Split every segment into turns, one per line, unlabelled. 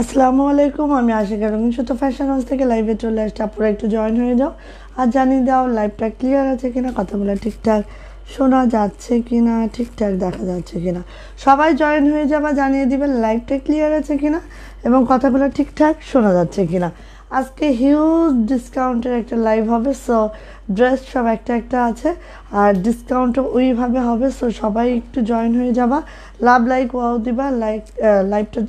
আসসালামু আলাইকুম আমি আশিকা রঙিন সুতো ফ্যাশন হাউস থেকে লাইভে চলে আসছি আপনারা একটু জয়েন হয়ে যাও আর জানিয়ে দাও লাইভটা ক্লিয়ার আছে কিনা কথাগুলো ঠিকঠাক শোনা যাচ্ছে কিনা ঠিকঠাক দেখা যাচ্ছে কিনা সবাই জয়েন হয়ে যাবা জানিয়ে দিবেন লাইভটা ক্লিয়ার আছে কিনা এবং কথাগুলো ঠিকঠাক শোনা যাচ্ছে কিনা আজকে হিউজ ডিসকাউন্টের একটা লাইভ হবে সো ড্রেস সব একটা একটা আছে আর ডিসকাউন্টও ওইভাবে হবে সো সবাই একটু জয়েন হয়ে যাবা লাভ লাইক ওয়াও দিবা লাইক লাইভটা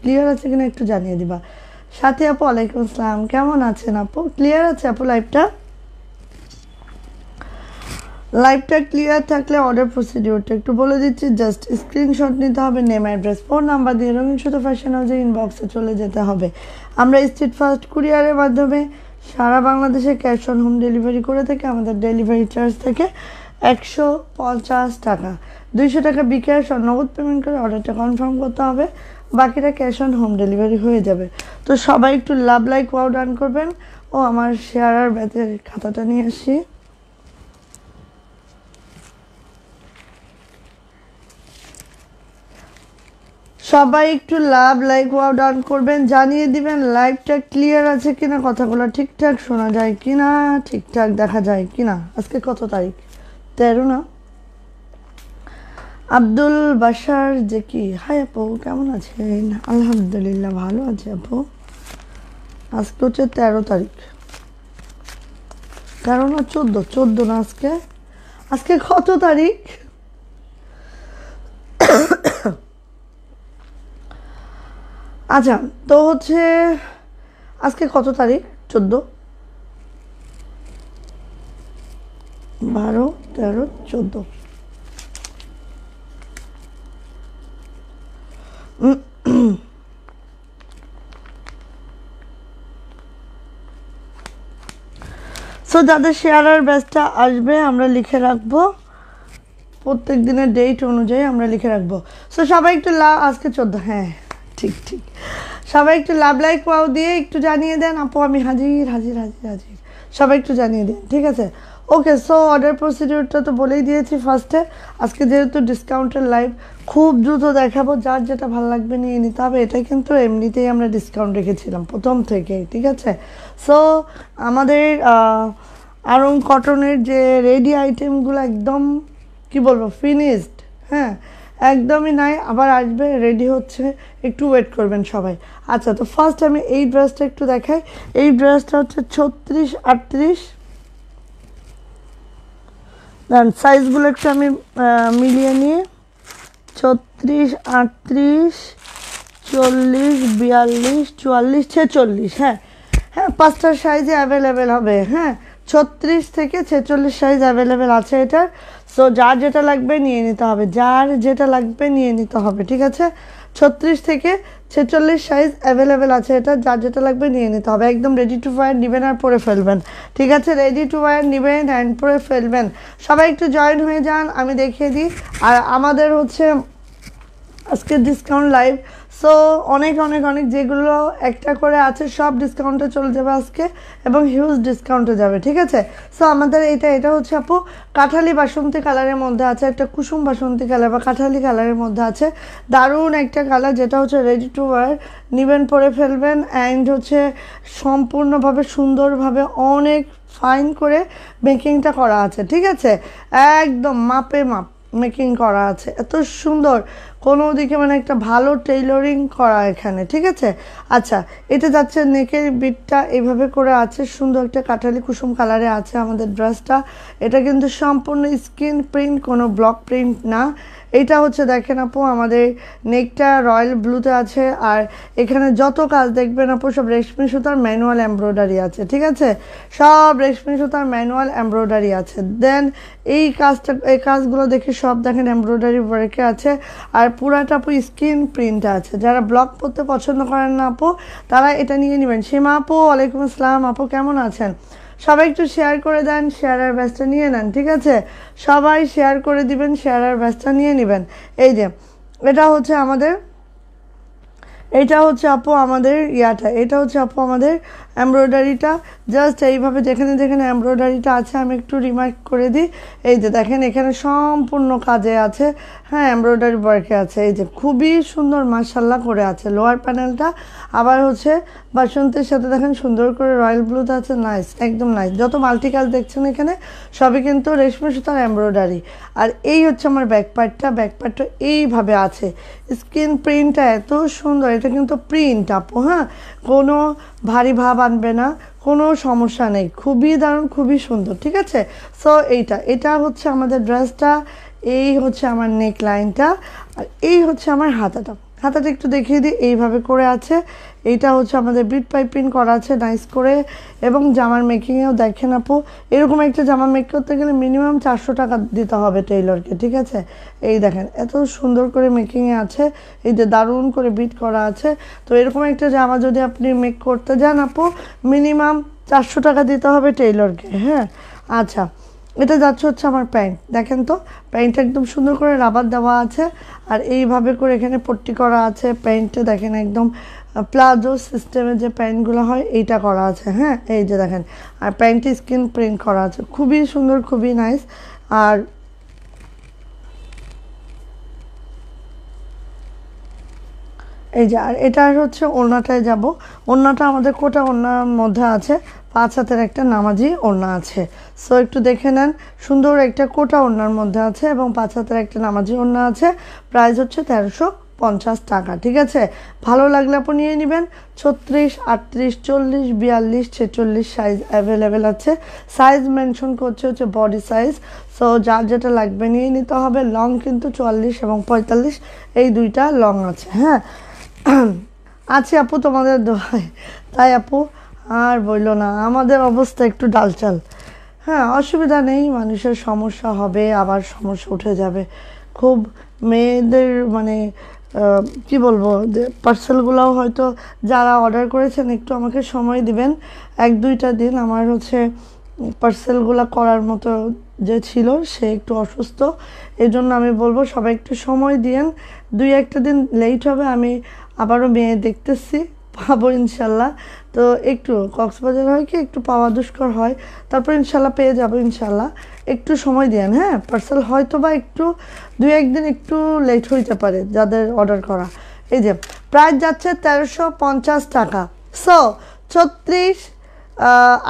ক্লিয়ার আছে কিনা একটু জানিয়ে দিবা সাথে আপু আলাইকুম আসসালাম কেমন আছেন আপু ক্লিয়ার আছে আপু লাইভটা লাইভটা ক্লিয়ার থাকলে অর্ডার প্রসিডিওরটা একটু বলে দিচ্ছি জাস্ট স্ক্রিনশট নিতে হবে নেম অ্যাড্রেস ফোন নাম্বার দিয়ে রঙিন শুধু ফ্যাশন হাউসে ইনবক্সে চলে যেতে হবে আমরা স্ট্রিট ফার্স্ট কুরিয়ারের মাধ্যমে সারা বাংলাদেশে ক্যাশ অন হোম ডেলিভারি করে থাকে আমাদের ডেলিভারি চার্জ থেকে একশো পঞ্চাশ টাকা দুইশো টাকা বিকাশ অন নগদ পেমেন্ট করে অর্ডারটা কনফার্ম করতে হবে বাকিটা ক্যাশ অন হোম ডেলিভারি হয়ে যাবে তো সবাই একটু লাভ লাইক ওয়াও ডান করবেন ও আমার শেয়ার আর ব্যাথের খাতাটা নিয়ে আসি সবাই একটু লাভ লাইক ওয়াও ডান করবেন জানিয়ে দিবেন লাইভটা ক্লিয়ার আছে কিনা কথাগুলো ঠিকঠাক শোনা যায় কিনা ঠিকঠাক দেখা যায় কিনা আজকে কত তারিখ তেরো না আব্দুল বাসার যে কি হাই আপু কেমন আছেন আলহামদুলিল্লাহ ভালো আছে আপু আজকে হচ্ছে তেরো তারিখ তেরো না চোদ্দো চোদ্দো না আজকে আজকে কত তারিখ আচ্ছা তো হচ্ছে আজকে কত তারিখ চোদ্দ বারো তেরো চোদ্দ সো যাদের শেয়ারের ব্যাচটা আসবে আমরা লিখে রাখবো প্রত্যেক দিনের ডেট অনুযায়ী আমরা লিখে রাখবো সো সবাই একটু লা আজকে চোদ্দ হ্যাঁ ঠিক ঠিক সবাই একটু লাভ লাইক পাও দিয়ে একটু জানিয়ে দেন আপু আমি হাজির হাজির হাজির হাজির সবাই একটু জানিয়ে দেন ঠিক আছে ওকে সো অর্ডার প্রসিডিউরটা তো বলেই দিয়েছি ফার্স্টে আজকে যেহেতু ডিসকাউন্টের লাইভ খুব দ্রুত দেখাবো যার যেটা ভালো লাগবে নিয়ে নিতে হবে এটা কিন্তু এমনিতেই আমরা ডিসকাউন্ট রেখেছিলাম প্রথম থেকেই ঠিক আছে সো আমাদের আরং কটনের যে রেডি আইটেমগুলো একদম কি বলবো ফিনিশড হ্যাঁ একদমই নাই আবার আসবে রেডি হচ্ছে একটু ওয়েট করবেন সবাই আচ্ছা তো ফার্স্ট আমি এই ড্রেসটা একটু দেখাই এই ড্রেসটা হচ্ছে ছত্রিশ আটত্রিশ দেন সাইজগুলো একটু আমি মিলিয়ে নিয়ে ছত্রিশ আটত্রিশ চল্লিশ বিয়াল্লিশ চুয়াল্লিশ ছেচল্লিশ হ্যাঁ হ্যাঁ পাঁচটা সাইজে অ্যাভেলেবেল হবে হ্যাঁ ছত্রিশ থেকে ছেচল্লিশ সাইজ অ্যাভেলেবেল আছে এটার সো যার যেটা লাগবে নিয়ে নিতে হবে যার যেটা লাগবে নিয়ে নিতে হবে ঠিক আছে ছত্রিশ থেকে ছেচল্লিশ সাইজ অ্যাভেলেবেল আছে এটা যার যেটা লাগবে নিয়ে নিতে হবে একদম রেডি টু ওয়ার নেবেন আর পরে ফেলবেন ঠিক আছে রেডি টু ওয়ার নেবেন অ্যান্ড পরে ফেলবেন সবাই একটু জয়েন হয়ে যান আমি দেখিয়ে দিই আর আমাদের হচ্ছে আজকে ডিসকাউন্ট লাইভ সো অনেক অনেক অনেক যেগুলো একটা করে আছে সব ডিসকাউন্টে চলে যাবে আজকে এবং হিউজ ডিসকাউন্টে যাবে ঠিক আছে সো আমাদের এটা এটা হচ্ছে আপু কাঁঠালি বাসন্তী কালারের মধ্যে আছে একটা কুসুম বাসন্তী কালার বা কাঁঠালি কালারের মধ্যে আছে দারুণ একটা কালার যেটা হচ্ছে রেডি টু ওয়ার নিবেন পরে ফেলবেন অ্যান্ড হচ্ছে সম্পূর্ণভাবে সুন্দরভাবে অনেক ফাইন করে মেকিংটা করা আছে ঠিক আছে একদম মাপে মাপ মেকিং করা আছে এত সুন্দর কোনো দিকে মানে একটা ভালো টেইলরিং করা এখানে ঠিক আছে আচ্ছা এটা যাচ্ছে নেকের বিটটা এভাবে করে আছে সুন্দর একটা কাঠালি কুসুম কালারে আছে আমাদের ড্রেসটা এটা কিন্তু সম্পূর্ণ স্কিন প্রিন্ট কোনো ব্লক প্রিন্ট না এটা হচ্ছে দেখেন আপু আমাদের নেকটা রয়্যাল ব্লুতে আছে আর এখানে যত কাজ দেখবেন আপু সব রেশমি সুতার ম্যানুয়াল এমব্রয়ডারি আছে ঠিক আছে সব রেশমি সুতার ম্যানুয়াল এমব্রয়ডারি আছে দেন এই কাজটা এই কাজগুলো দেখে সব দেখেন এমব্রয়ডারি ওয়ার্কে আছে আর পুরাটা আপু স্ক্রিন প্রিন্ট আছে যারা ব্লগ পড়তে পছন্দ করেন না আপু তারা এটা নিয়ে নেবেন সীমা আপু ওয়ালাইকুম আসসালাম আপু কেমন আছেন সবাই একটু শেয়ার করে দেন শেয়ার আর ব্যস্তা নিয়ে নেন ঠিক আছে সবাই শেয়ার করে দিবেন শেয়ার আর ব্যস্তা নিয়ে নেবেন এই যে এটা হচ্ছে আমাদের এটা হচ্ছে আপু আমাদের ইয়াটা এটা হচ্ছে আপু আমাদের এমব্রয়ডারিটা জাস্ট এইভাবে যেখানে যেখানে এমব্রয়ডারিটা আছে আমি একটু রিমার্ক করে দিই এই যে দেখেন এখানে সম্পূর্ণ কাজে আছে হ্যাঁ এমব্রয়ডারি ওয়ার্কে আছে এই যে খুবই সুন্দর মার্শাল্লা করে আছে লোয়ার প্যানেলটা আবার হচ্ছে বাসন্তের সাথে দেখেন সুন্দর করে রয়্যাল ব্লুতে আছে নাইস একদম নাইস যত মাল্টিকাল দেখছেন এখানে সবই কিন্তু রেশমি সুতার এমব্রয়ডারি আর এই হচ্ছে আমার ব্যাক পার্টটা ব্যাক পার্টটা এইভাবে আছে স্কিন প্রিন্টটা এত সুন্দর এটা কিন্তু প্রিন্ট আপু হ্যাঁ কোনো ভারী ভাব আনবে না কোনো সমস্যা নেই খুবই দারুণ খুবই সুন্দর ঠিক আছে সো এইটা এটা হচ্ছে আমাদের ড্রেসটা এই হচ্ছে আমার নেক লাইনটা আর এই হচ্ছে আমার হাতাটা হাতাটা একটু দেখিয়ে দিই এইভাবে করে আছে এইটা হচ্ছে আমাদের বিট পাইপিন প্রিন্ট করা আছে নাইস করে এবং জামার মেকিংয়েও দেখেন আপু এরকম একটা জামা মেক করতে গেলে মিনিমাম চারশো টাকা দিতে হবে টেইলরকে ঠিক আছে এই দেখেন এত সুন্দর করে মেকিংয়ে আছে এই যে দারুণ করে বিট করা আছে তো এরকম একটা জামা যদি আপনি মেক করতে যান আপু মিনিমাম চারশো টাকা দিতে হবে টেইলরকে হ্যাঁ আচ্ছা এটা যাচ্ছে হচ্ছে আমার প্যান্ট দেখেন তো প্যান্টটা একদম সুন্দর করে রাবার দেওয়া আছে আর এইভাবে করে এখানে পট্টি করা আছে প্যান্টটা দেখেন একদম প্লাজো সিস্টেমে যে প্যান্টগুলো হয় এইটা করা আছে হ্যাঁ এই যে দেখেন আর প্যান্টটি স্ক্রিন প্রিন্ট করা আছে খুবই সুন্দর খুবই নাইস আর এই যে আর এটা হচ্ছে ওড়নাটায় যাব ওড়নাটা আমাদের কোটা ওড়নার মধ্যে আছে পাঁচ হাতের একটা নামাজি ওড়না আছে সো একটু দেখে নেন সুন্দর একটা কোটা ওড়নার মধ্যে আছে এবং পাঁচ হাতের একটা নামাজি ওড়না আছে প্রাইস হচ্ছে তেরোশো পঞ্চাশ টাকা ঠিক আছে ভালো লাগলে আপনি নিয়ে নেবেন ছত্রিশ আটত্রিশ চল্লিশ বিয়াল্লিশ ছেচল্লিশ সাইজ অ্যাভেলেবেল আছে সাইজ মেনশন করছে হচ্ছে বডি সাইজ সো যার যেটা লাগবে নিয়ে নিতে হবে লং কিন্তু চুয়াল্লিশ এবং পঁয়তাল্লিশ এই দুইটা লং আছে হ্যাঁ আছে আপু তোমাদের দোয়ায় তাই আপু আর বললো না আমাদের অবস্থা একটু ডালচাল হ্যাঁ অসুবিধা নেই মানুষের সমস্যা হবে আবার সমস্যা উঠে যাবে খুব মেয়েদের মানে কি বলবো যে পার্সেলগুলোও হয়তো যারা অর্ডার করেছেন একটু আমাকে সময় দিবেন এক দুইটা দিন আমার হচ্ছে পার্সেলগুলো করার মতো যে ছিল সে একটু অসুস্থ এই জন্য আমি বলবো সবাই একটু সময় দিয়েন দুই একটা দিন লেট হবে আমি আবারও মেয়ে দেখতেছি পাবো ইনশাল্লাহ তো একটু কক্সবাজার হয় কি একটু পাওয়া দুষ্কর হয় তারপর ইনশাল্লাহ পেয়ে যাবো ইনশাল্লাহ একটু সময় দেন হ্যাঁ পার্সেল হয়তো বা একটু দুই একদিন একটু লেট হইতে পারে যাদের অর্ডার করা এই যে প্রাইস যাচ্ছে তেরোশো পঞ্চাশ টাকা সো ছত্রিশ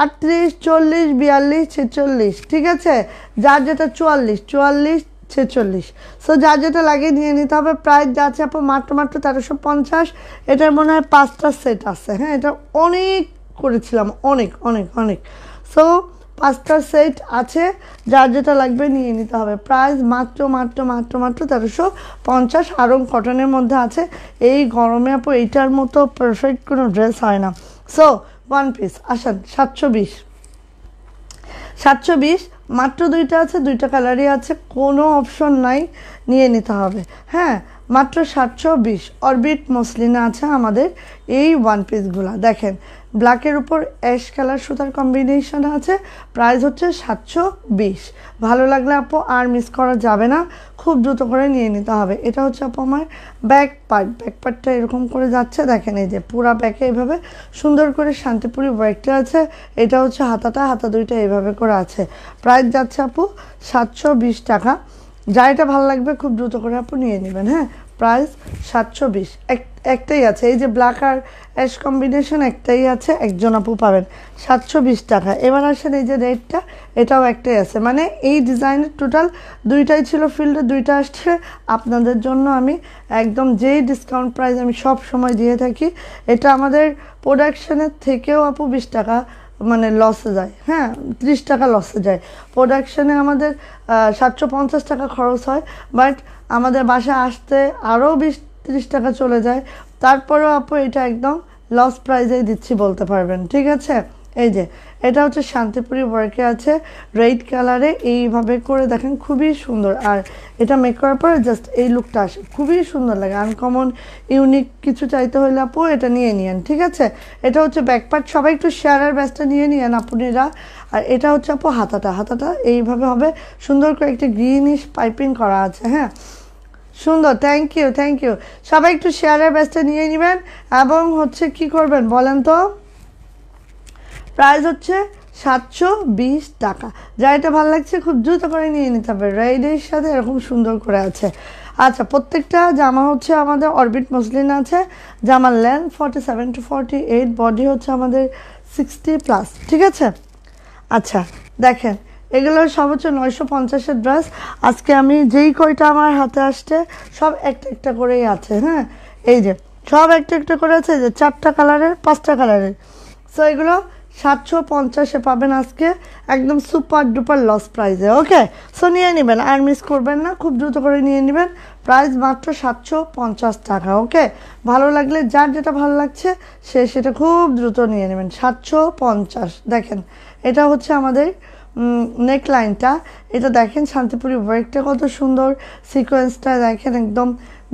আটত্রিশ চল্লিশ বিয়াল্লিশ ছেচল্লিশ ঠিক আছে যার যেটা চুয়াল্লিশ চুয়াল্লিশ ছেচল্লিশ সো যার যেটা লাগিয়ে নিয়ে নিতে হবে প্রাইস যাচ্ছে আপনার মাত্র মাত্র তেরোশো পঞ্চাশ এটার মনে হয় পাঁচটা সেট আছে হ্যাঁ এটা অনেক করেছিলাম অনেক অনেক অনেক সো পাঁচটা সেট আছে যার যেটা লাগবে নিয়ে নিতে হবে প্রাইস মাত্র মাত্র মাত্র মাত্র তেরোশো পঞ্চাশ আরং কটনের মধ্যে আছে এই গরমে আপু এইটার মতো পারফেক্ট কোনো ড্রেস হয় না সো ওয়ান পিস আসেন সাতশো বিশ সাতশো বিশ মাত্র দুইটা আছে দুইটা কালারই আছে কোনো অপশন নাই নিয়ে নিতে হবে হ্যাঁ মাত্র সাতশো বিশ অরবিট মসলিনা আছে আমাদের এই ওয়ান পিসগুলো দেখেন ব্ল্যাকের উপর অ্যাশ কালার সুতার কম্বিনেশন আছে প্রাইস হচ্ছে সাতশো বিশ ভালো লাগলে আপু আর মিস করা যাবে না খুব দ্রুত করে নিয়ে নিতে হবে এটা হচ্ছে আপু আমার ব্যাক পার্ট ব্যাক পার্টটা এরকম করে যাচ্ছে দেখেন এই যে পুরা ব্যাকে এভাবে সুন্দর করে শান্তিপুরি ওয়ার্কটা আছে এটা হচ্ছে হাতাটা হাতা দুইটা এইভাবে করে আছে প্রাইস যাচ্ছে আপু সাতশো টাকা যা এটা ভালো লাগবে খুব দ্রুত করে আপু নিয়ে নেবেন হ্যাঁ প্রাইস সাতশো বিশ এক একটাই আছে এই যে ব্ল্যাক আর অ্যাশ কম্বিনেশন একটাই আছে একজন আপু পাবেন সাতশো বিশ টাকা এবার আসেন এই যে রেডটা এটাও একটাই আছে মানে এই ডিজাইনের টোটাল দুইটাই ছিল ফিল্ডে দুইটা আসছে আপনাদের জন্য আমি একদম যেই ডিসকাউন্ট প্রাইস আমি সব সময় দিয়ে থাকি এটা আমাদের প্রোডাকশানের থেকেও আপু বিশ টাকা মানে লসে যায় হ্যাঁ ত্রিশ টাকা লসে যায় প্রোডাকশানে আমাদের সাতশো পঞ্চাশ টাকা খরচ হয় বাট আমাদের বাসা আসতে আরও বিশ তিরিশ টাকা চলে যায় তারপরেও আপু এটা একদম লস প্রাইজেই দিচ্ছি বলতে পারবেন ঠিক আছে এই যে এটা হচ্ছে শান্তিপুরি ওয়ার্কে আছে রেড কালারে এইভাবে করে দেখেন খুবই সুন্দর আর এটা মেক করার পরে জাস্ট এই লুকটা আসে খুবই সুন্দর লাগে আনকমন ইউনিক কিছু চাইতে হলে আপু এটা নিয়ে নিয়েন ঠিক আছে এটা হচ্ছে ব্যাকপার্ট সবাই একটু শেয়ারের ব্যাসটা নিয়ে নিয়েন আপনারা আর এটা হচ্ছে আপু হাতাটা হাতাটা এইভাবে হবে সুন্দর করে একটি গ্রিনিশ পাইপিং করা আছে হ্যাঁ সুন্দর থ্যাংক ইউ থ্যাংক ইউ সবাই একটু শেয়ারের ব্যাসটা নিয়ে নেবেন এবং হচ্ছে কি করবেন বলেন তো প্রাইস হচ্ছে সাতশো বিশ টাকা যা এটা ভালো লাগছে খুব দ্রুত করে নিয়ে নিতে হবে রেডের সাথে এরকম সুন্দর করে আছে আচ্ছা প্রত্যেকটা জামা হচ্ছে আমাদের অরবিট মসলিন আছে জামার length forty seven to forty eight body হচ্ছে আমাদের সিক্সটি প্লাস ঠিক আছে আচ্ছা দেখেন এগুলো সব হচ্ছে নয়শো পঞ্চাশের ড্রেস আজকে আমি যেই কয়টা আমার হাতে আসছে সব একটা একটা করেই আছে হ্যাঁ এই যে সব একটা একটা করে আছে যে চারটা কালারের পাঁচটা কালারের সো এগুলো সাতশো পঞ্চাশে পাবেন আজকে একদম সুপার ডুপার লস প্রাইজে ওকে সো নিয়ে নেবেন আর মিস করবেন না খুব দ্রুত করে নিয়ে নেবেন প্রাইস মাত্র সাতশো পঞ্চাশ টাকা ওকে ভালো লাগলে যার যেটা ভালো লাগছে সে সেটা খুব দ্রুত নিয়ে নেবেন সাতশো পঞ্চাশ দেখেন এটা হচ্ছে আমাদের নেক লাইনটা এটা দেখেন শান্তিপুরি ওয়ার্কটা কত সুন্দর সিকোয়েন্সটা দেখেন একদম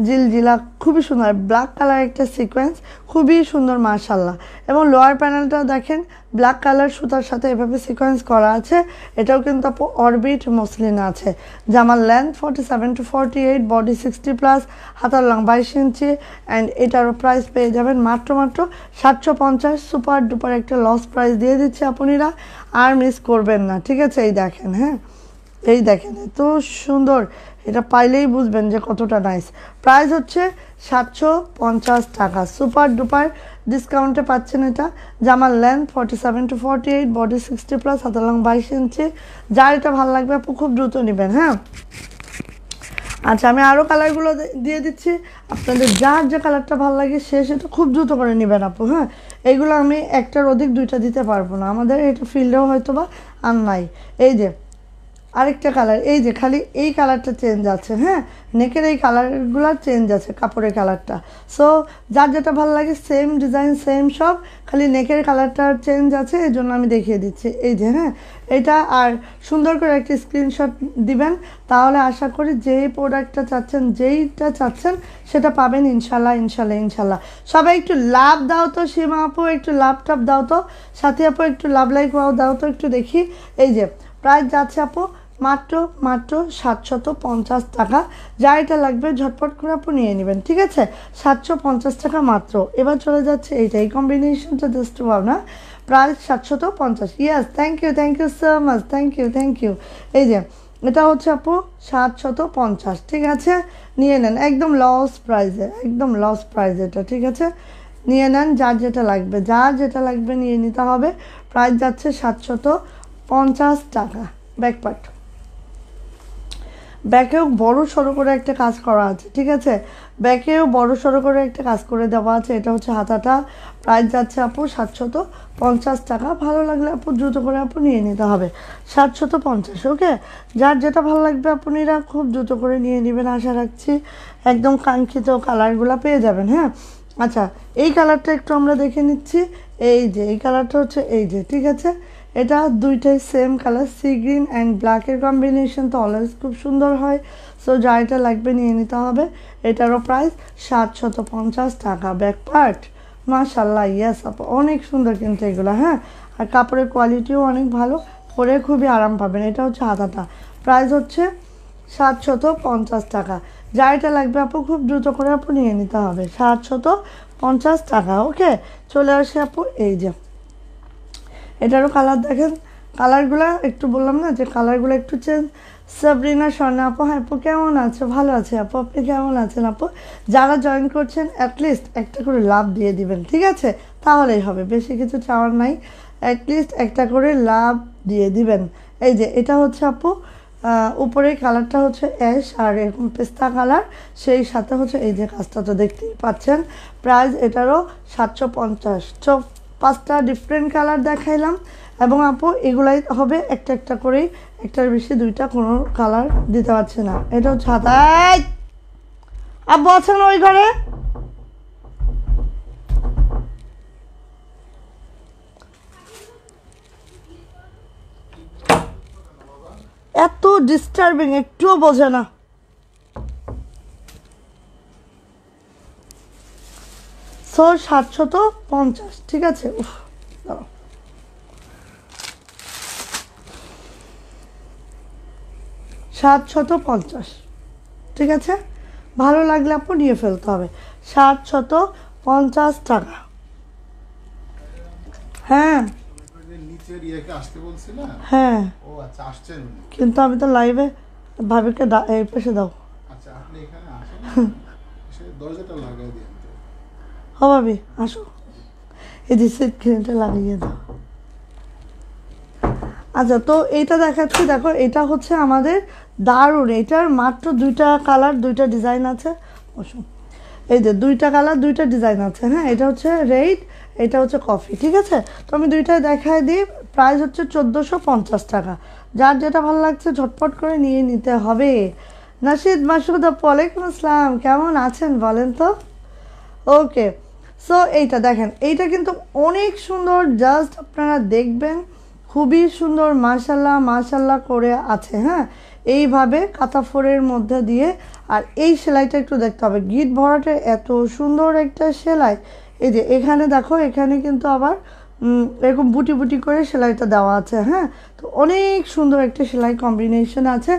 জিলজিলা খুবই সুন্দর ব্ল্যাক কালার একটা সিকোয়েন্স খুবই সুন্দর মার্শাল্লাহ এবং লোয়ার প্যানেলটাও দেখেন ব্ল্যাক কালার সুতার সাথে এভাবে সিকোয়েন্স করা আছে এটাও কিন্তু আপু অরবিট মসলিন আছে জামার length forty seven to forty eight body sixty plus হাতার লং বাইশ ইঞ্চি অ্যান্ড এটারও প্রাইস পেয়ে যাবেন মাত্র মাত্র সাতশো পঞ্চাশ সুপার ডুপার একটা লস প্রাইস দিয়ে দিচ্ছে আপনারা আর মিস করবেন না ঠিক আছে এই দেখেন হ্যাঁ এই দেখেন এত সুন্দর এটা পাইলেই বুঝবেন যে কতটা নাইস প্রাইস হচ্ছে সাতশো পঞ্চাশ টাকা সুপার ডুপার ডিসকাউন্টে পাচ্ছেন এটা জামার length forty seven to forty eight body sixty plus long বাইশ ইঞ্চি যার এটা ভালো লাগবে আপনি খুব দ্রুত নেবেন হ্যাঁ আচ্ছা আমি আরও কালারগুলো দিয়ে দিচ্ছি আপনাদের যার যে কালারটা ভালো লাগে সে সেটা খুব দ্রুত করে নেবেন আপু হ্যাঁ এইগুলো আমি একটার অধিক দুইটা দিতে পারবো না আমাদের এটা ফিল্ডেও হয়তো বা আর নাই এই যে আরেকটা কালার এই যে খালি এই কালারটা চেঞ্জ আছে হ্যাঁ নেকের এই কালারগুলোর চেঞ্জ আছে কাপড়ের কালারটা সো যার যেটা ভালো লাগে সেম ডিজাইন সেম সব খালি নেকের কালারটার চেঞ্জ আছে এই জন্য আমি দেখিয়ে দিচ্ছি এই যে হ্যাঁ এটা আর সুন্দর করে একটি স্ক্রিনশট দিবেন তাহলে আশা করি যেই প্রোডাক্টটা চাচ্ছেন যেইটা চাচ্ছেন সেটা পাবেন ইনশাল্লাহ ইনশাল্লাহ ইনশাল্লাহ সবাই একটু লাভ দাও তো সীমা আপু একটু লাভ টাপ দাও তো সাথী আপু একটু লাভ লাইক দাও তো একটু দেখি এই যে প্রাইস যাচ্ছে আপু মাত্র মাত্র সাতশত পঞ্চাশ টাকা যা এটা লাগবে ঝটপট করে আপনি নিয়ে নেবেন ঠিক আছে সাতশো পঞ্চাশ টাকা মাত্র এবার চলে যাচ্ছে এইটা এই কম্বিনেশনটা জাস্ট ভাবনা প্রায় সাতশত পঞ্চাশ yes thank you thank you so much thank you thank you এই যে এটা হচ্ছে আপু সাতশত পঞ্চাশ ঠিক আছে নিয়ে নেন একদম লস প্রাইজে একদম লস প্রাইজ এটা ঠিক আছে নিয়ে নেন যার যেটা লাগবে যার যেটা লাগবে নিয়ে নিতে হবে প্রাইস যাচ্ছে সাতশত পঞ্চাশ টাকা ব্যাকপার্ট ব্যাকেও বড় সড়ো করে একটা কাজ করা আছে ঠিক আছে ব্যাকেও বড় সড়ো করে একটা কাজ করে দেওয়া আছে এটা হচ্ছে হাতাটা প্রাইস যাচ্ছে আপু সাতশত পঞ্চাশ টাকা ভালো লাগলে আপু দ্রুত করে আপু নিয়ে নিতে হবে সাতশত পঞ্চাশ ওকে যার যেটা ভালো লাগবে আপনিরা খুব দ্রুত করে নিয়ে নেবেন আশা রাখছি একদম কাঙ্ক্ষিত কালারগুলো পেয়ে যাবেন হ্যাঁ আচ্ছা এই কালারটা একটু আমরা দেখে নিচ্ছি এই যে এই কালারটা হচ্ছে এই যে ঠিক আছে এটা দুইটাই same colour sea green and ব্ল্যাকের কম্বিনেশন তো অলওয়েজ খুব সুন্দর হয় সো যা এটা লাগবে নিয়ে নিতে হবে এটারও প্রাইস সাতশত পঞ্চাশ টাকা ব্যাক পার্ট মাশাল্লাহ ইয়াস অনেক সুন্দর কিন্তু এগুলো হ্যাঁ আর কাপড়ের কোয়ালিটিও অনেক ভালো পরে খুবই আরাম পাবেন এটা হচ্ছে আদাটা প্রাইস হচ্ছে সাতশত পঞ্চাশ টাকা যা এটা লাগবে আপু খুব দ্রুত করে আপু নিয়ে নিতে হবে সাতশত পঞ্চাশ টাকা ওকে চলে আসে আপু এই যে এটারও কালার দেখেন কালারগুলো একটু বললাম না যে কালারগুলো একটু চেঞ্জ সাবরিনা স্বর্ণা আপু হ্যাঁ আপু কেমন আছো ভালো আছে আপু আপনি কেমন আছেন আপু যারা জয়েন করছেন অ্যাটলিস্ট একটা করে লাভ দিয়ে দিবেন ঠিক আছে তাহলেই হবে বেশি কিছু চাওয়ার নাই অ্যাটলিস্ট একটা করে লাভ দিয়ে দিবেন এই যে এটা হচ্ছে আপু উপরের কালারটা হচ্ছে অ্যাশ আর এরকম পেস্তা কালার সেই সাথে হচ্ছে এই যে কাজটা তো দেখতেই পাচ্ছেন প্রাইস এটারও সাতশো পঞ্চাশ পাঁচটা ডিফারেন্ট কালার দেখাইলাম এবং আপু এগুলাই হবে একটা একটা করেই একটার বেশি দুইটা কোনো কালার দিতে পারছে না এটা হচ্ছে হাতায় আপু আছেন ওই ঘরে এত ডিস্টার্বিং একটুও বোঝে না সো সাতশত পঞ্চাশ ঠিক আছে উফ দাঁড়াও সাতশত পঞ্চাশ ঠিক আছে ভালো লাগলে আপু নিয়ে ফেলতে হবে সাতশত পঞ্চাশ টাকা হ্যাঁ হ্যাঁ আচ্ছা, কিন্তু আমি তো লাইভে ভাবিকে এই পাশে দাও আচ্ছা আপনি এখানে আসেন দরজাটা লাগাই দিয়ে অভাবে আসো এই যে সেট ক্রিমটা লাগিয়ে দাও আচ্ছা তো এটা দেখাচ্ছি দেখো এটা হচ্ছে আমাদের দারুণ এটার মাত্র দুইটা কালার দুইটা ডিজাইন আছে অসম এই যে দুইটা কালার দুইটা ডিজাইন আছে হ্যাঁ এটা হচ্ছে রেড এটা হচ্ছে কফি ঠিক আছে তো আমি দুইটা দেখায় দিই প্রাইস হচ্ছে চোদ্দোশো পঞ্চাশ টাকা যার যেটা ভালো লাগছে ঝটপট করে নিয়ে নিতে হবে নাসিদ মাসুদ আপু ওয়ালাইকুম আসসালাম কেমন আছেন বলেন তো ওকে সো এইটা দেখেন এইটা কিন্তু অনেক সুন্দর জাস্ট আপনারা দেখবেন খুবই সুন্দর মাশাল্লাহ মাশাল্লাহ করে আছে হ্যাঁ এইভাবে কাতাফোরের মধ্যে দিয়ে আর এই সেলাইটা একটু দেখতে হবে গিট ভরাটের এত সুন্দর একটা সেলাই এই যে এখানে দেখো এখানে কিন্তু আবার এরকম বুটি বুটি করে সেলাইটা দেওয়া আছে হ্যাঁ তো অনেক সুন্দর একটা সেলাই কম্বিনেশন আছে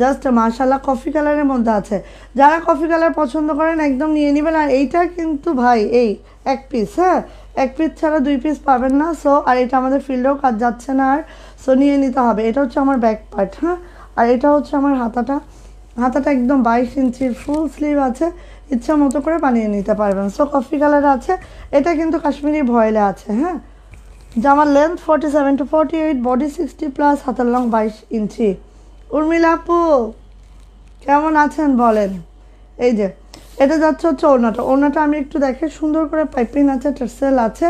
জাস্ট মাশাল্লাহ কফি কালারের মধ্যে আছে যারা কফি কালার পছন্দ করেন একদম নিয়ে নেবেন আর এইটা কিন্তু ভাই এই এক পিস হ্যাঁ এক পিস ছাড়া দুই পিস পাবেন না সো আর এটা আমাদের ফিল্ডেও কাজ যাচ্ছে না আর সো নিয়ে নিতে হবে এটা হচ্ছে আমার ব্যাক পার্ট হ্যাঁ আর এটা হচ্ছে আমার হাতাটা হাতাটা একদম বাইশ ইঞ্চির ফুল স্লিভ আছে ইচ্ছা মতো করে বানিয়ে নিতে পারবেন সো কফি কালার আছে এটা কিন্তু কাশ্মীরি ভয়েলে আছে হ্যাঁ জামার length forty seven to forty eight body sixty plus হাতের লং বাইশ ইঞ্চি উর্মিলা আপু কেমন আছেন বলেন এই যে এটা যাচ্ছে হচ্ছে ওনাটা ওনাটা আমি একটু দেখে সুন্দর করে পাইপিং আছে টার্সেল আছে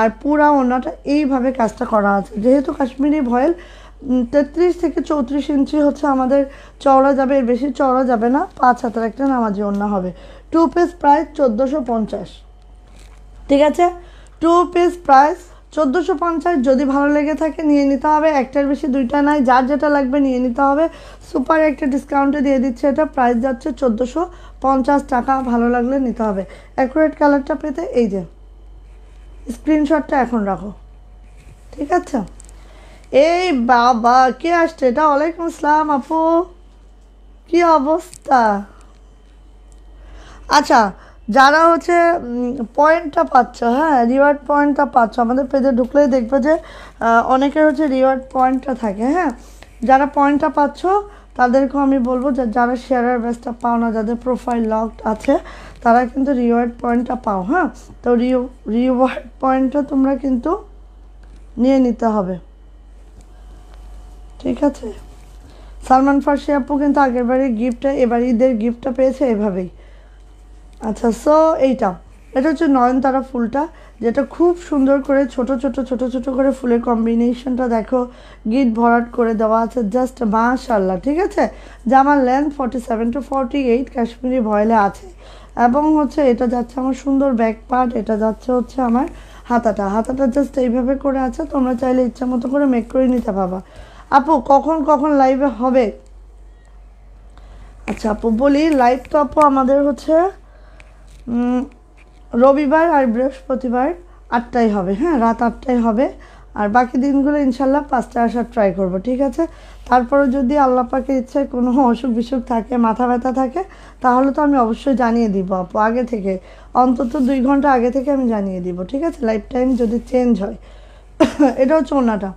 আর পুরা ওনাটা এইভাবে কাজটা করা আছে যেহেতু কাশ্মীরি ভয়েল তেত্রিশ থেকে চৌত্রিশ ইঞ্চি হচ্ছে আমাদের চওড়া যাবে এর বেশি চওড়া যাবে না পাঁচ হাতের একটা নামাজি ওনা হবে টু পিস প্রাইস চোদ্দোশো পঞ্চাশ ঠিক আছে টু পিস প্রাইস চোদ্দোশো পঞ্চাশ যদি ভালো লেগে থাকে নিয়ে নিতে হবে একটার বেশি দুইটা নাই যার যেটা লাগবে নিয়ে নিতে হবে সুপার একটা ডিসকাউন্টে দিয়ে দিচ্ছে এটা প্রাইস যাচ্ছে চোদ্দোশো পঞ্চাশ টাকা ভালো লাগলে নিতে হবে অ্যাকুরেট কালারটা পেতে এই যে স্ক্রিনশটটা এখন রাখো ঠিক আছে এই বাবা কে আসছে এটা ওয়ালাইকুম আসসালাম আপু কী অবস্থা আচ্ছা যারা হচ্ছে পয়েন্টটা পাচ্ছ হ্যাঁ রিওয়ার্ড পয়েন্টটা পাচ্ছ আমাদের পেজে ঢুকলেই দেখবে যে অনেকের হচ্ছে রিওয়ার্ড পয়েন্টটা থাকে হ্যাঁ যারা পয়েন্টটা পাচ্ছ তাদেরকেও আমি বলবো যে যারা শেয়ারের বেসটা পাও না যাদের প্রোফাইল লকড আছে তারা কিন্তু রিওয়ার্ড পয়েন্টটা পাও হ্যাঁ তো রিও রিওয়ার্ড পয়েন্টটা তোমরা কিন্তু নিয়ে নিতে হবে ঠিক আছে সালমান ফার্সি আপু কিন্তু আগের বারে গিফটটা এবার ঈদের গিফটটা পেয়েছে এভাবেই আচ্ছা সো এইটা এটা হচ্ছে নয়নতারা ফুলটা যেটা খুব সুন্দর করে ছোট ছোট ছোট ছোট করে ফুলের কম্বিনেশনটা দেখো গিট ভরাট করে দেওয়া আছে জাস্ট মাশাল্লাহ ঠিক আছে জামার length forty seven to forty eight Kashmiri ভয়েলে আছে এবং হচ্ছে এটা যাচ্ছে আমার সুন্দর ব্যাক পার্ট এটা যাচ্ছে হচ্ছে আমার হাতাটা হাতাটা জাস্ট এইভাবে করে আছে তোমরা চাইলে ইচ্ছা মতো করে মেক করে নিতে পাবা আপু কখন কখন লাইভে হবে আচ্ছা আপু বলি লাইভ তো আপু আমাদের হচ্ছে রবিবার আর বৃহস্পতিবার আটটায় হবে হ্যাঁ রাত আটটায় হবে আর বাকি দিনগুলো ইনশাল্লাহ পাঁচটা আসার ট্রাই করব ঠিক আছে তারপরে যদি আল্লাহ পাকে ইচ্ছায় কোনো অসুখ বিসুখ থাকে মাথা ব্যথা থাকে তাহলে তো আমি অবশ্যই জানিয়ে দিব আপু আগে থেকে অন্তত দুই ঘন্টা আগে থেকে আমি জানিয়ে দিব ঠিক আছে লাইফ টাইম যদি চেঞ্জ হয় এটা হচ্ছে ওনাটা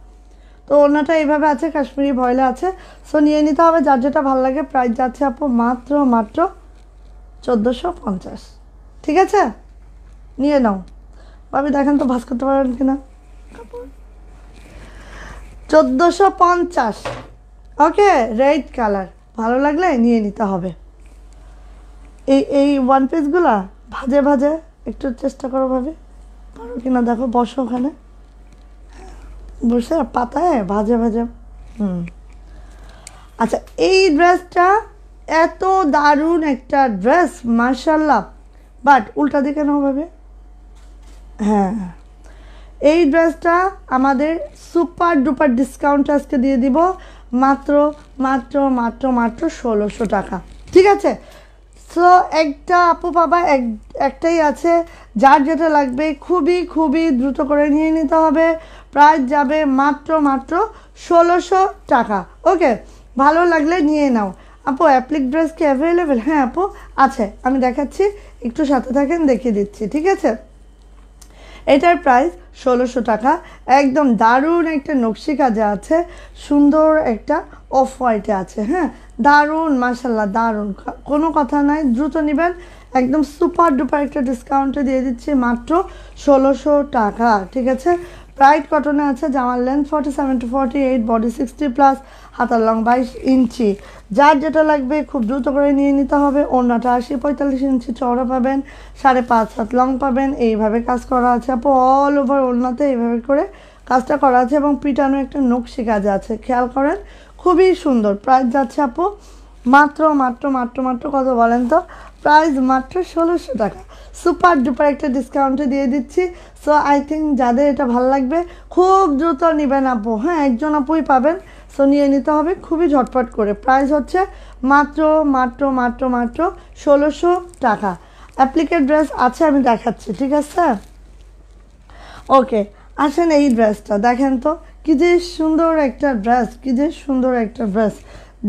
তো ওনাটা এইভাবে আছে কাশ্মীরি ভয়লা আছে সো নিয়ে নিতে হবে যার যেটা ভালো লাগে প্রাইস যাচ্ছে আপু মাত্র মাত্র চোদ্দোশো পঞ্চাশ ঠিক আছে নিয়ে নাও ভাবি দেখেন তো ভাস করতে পারেন কিনা চোদ্দোশো পঞ্চাশ ওকে রেড কালার ভালো লাগলে নিয়ে নিতে হবে এই এই ওয়ান পিসগুলা ভাজে ভাজে একটু চেষ্টা করো ভাবে পারো কি না দেখো বসো ওখানে বসে পাতায় ভাজে ভাজে হুম আচ্ছা এই ড্রেসটা এত দারুণ একটা ড্রেস মার্শাল্লাহ বাট উল্টা দিকে নাও হবে হ্যাঁ এই ড্রেসটা আমাদের সুপার ডুপার ডিসকাউন্ট আজকে দিয়ে দিব মাত্র মাত্র মাত্র মাত্র ষোলোশো টাকা ঠিক আছে সো একটা আপু বাবা এক একটাই আছে যার যেটা লাগবে খুবই খুবই দ্রুত করে নিয়ে নিতে হবে প্রাইস যাবে মাত্র মাত্র ষোলোশো টাকা ওকে ভালো লাগলে নিয়ে নাও আপু অ্যাপ্লিক ড্রেস কি অ্যাভেলেবেল হ্যাঁ আপু আছে আমি দেখাচ্ছি একটু সাথে থাকেন দেখিয়ে দিচ্ছি ঠিক আছে এটার প্রাইস ষোলোশো টাকা একদম দারুণ একটা নকশি কাজে আছে সুন্দর একটা অফ হোয়াইটে আছে হ্যাঁ দারুণ মাসাল্লাহ দারুণ কোনো কথা নাই দ্রুত নেবেন একদম সুপার ডুপার একটা ডিসকাউন্টে দিয়ে দিচ্ছি মাত্র ষোলোশো টাকা ঠিক আছে প্রাইড কটনে আছে জামার length forty seven to forty eight body sixty plus হাতার লং বাইশ ইঞ্চি যার যেটা লাগবে খুব দ্রুত করে নিয়ে নিতে হবে অন্যটা আশি পঁয়তাল্লিশ ইঞ্চি চওড়া পাবেন সাড়ে পাঁচ হাত লং পাবেন এইভাবে কাজ করা আছে আপু অল ওভার অন্যতে এইভাবে করে কাজটা করা আছে এবং পিটানো একটা নকশি কাজ আছে খেয়াল করেন খুবই সুন্দর প্রাইস যাচ্ছে আপু মাত্র মাত্র মাত্র মাত্র কত বলেন তো প্রাইস মাত্র ষোলোশো টাকা সুপার ডুপার একটা ডিসকাউন্টে দিয়ে দিচ্ছি সো আই থিঙ্ক যাদের এটা ভালো লাগবে খুব দ্রুত নেবেন আপু হ্যাঁ একজন আপুই পাবেন সো নিয়ে নিতে হবে খুবই ঝটপট করে প্রাইস হচ্ছে মাত্র মাত্র মাত্র মাত্র ষোলোশো টাকা অ্যাপ্লিকেট ড্রেস আছে আমি দেখাচ্ছি ঠিক আছে ওকে আসেন এই ড্রেসটা দেখেন তো কী যে সুন্দর একটা ড্রেস কী যে সুন্দর একটা ড্রেস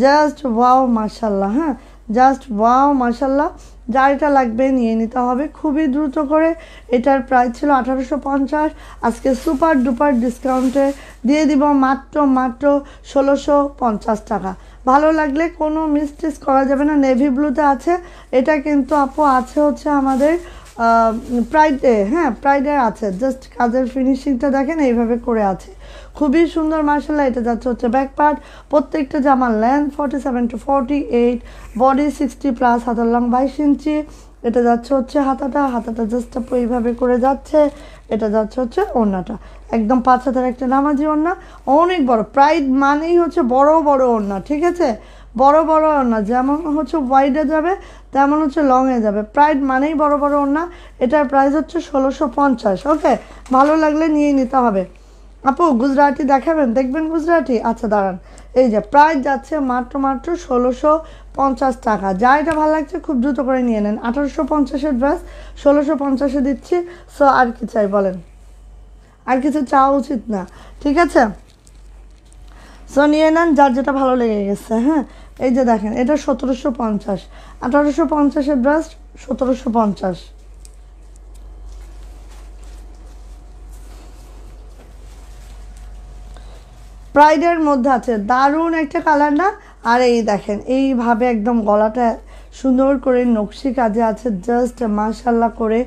জাস্ট ওয়াও মাসাল্লাহ হ্যাঁ জাস্ট ওয়াও মাসাল্লাহ যা এটা লাগবে নিয়ে নিতে হবে খুবই দ্রুত করে এটার প্রাইস ছিল আঠারোশো পঞ্চাশ আজকে সুপার ডুপার ডিসকাউন্টে দিয়ে দিব মাত্র মাত্র ষোলোশো পঞ্চাশ টাকা ভালো লাগলে কোনো মিসটিস করা যাবে না নেভি ব্লুতে আছে এটা কিন্তু আপু আছে হচ্ছে আমাদের প্রাইডে হ্যাঁ প্রাইডে আছে জাস্ট কাজের ফিনিশিংটা দেখেন এইভাবে করে আছে খুবই সুন্দর মার্শাল্লাহ এটা যাচ্ছে হচ্ছে ব্যাক পার্ট প্রত্যেকটা জামার length forty seven to forty eight body sixty plus হাতার লং বাইশ ইঞ্চি এটা যাচ্ছে হচ্ছে হাতাটা হাতাটা জাস্ট এইভাবে করে যাচ্ছে এটা যাচ্ছে হচ্ছে ওড়নাটা একদম পাঁচ হাতের একটা নামাজি ওড়না অনেক বড় প্রায় মানেই হচ্ছে বড় বড় ওড়না ঠিক আছে বড় বড় ওড়না যেমন হচ্ছে ওয়াইডে যাবে তেমন হচ্ছে লংয়ে যাবে প্রাইড মানেই বড় বড় ওড়না এটার প্রাইস হচ্ছে ষোলোশো পঞ্চাশ ওকে ভালো লাগলে নিয়ে নিতে হবে আপু গুজরাটি দেখাবেন দেখবেন গুজরাটি আচ্ছা দাঁড়ান এই যে প্রাইস যাচ্ছে মাত্র মাত্র ষোলোশো পঞ্চাশ টাকা যা এটা ভালো লাগছে খুব দ্রুত করে নিয়ে নেন আঠারোশো পঞ্চাশের ড্রেস ষোলোশো পঞ্চাশে দিচ্ছি সো আর কি চাই বলেন আর কিছু চাওয়া উচিত না ঠিক আছে সো নিয়ে নেন যার যেটা ভালো লেগে গেছে হ্যাঁ এই যে দেখেন এটা সতেরোশো পঞ্চাশ আঠারোশো পঞ্চাশের ড্রেস সতেরোশো পঞ্চাশ প্রাইডের মধ্যে আছে দারুণ একটা কালার না আর এই দেখেন এইভাবে একদম গলাটা সুন্দর করে নকশি কাজে আছে জাস্ট মাশাল্লাহ করে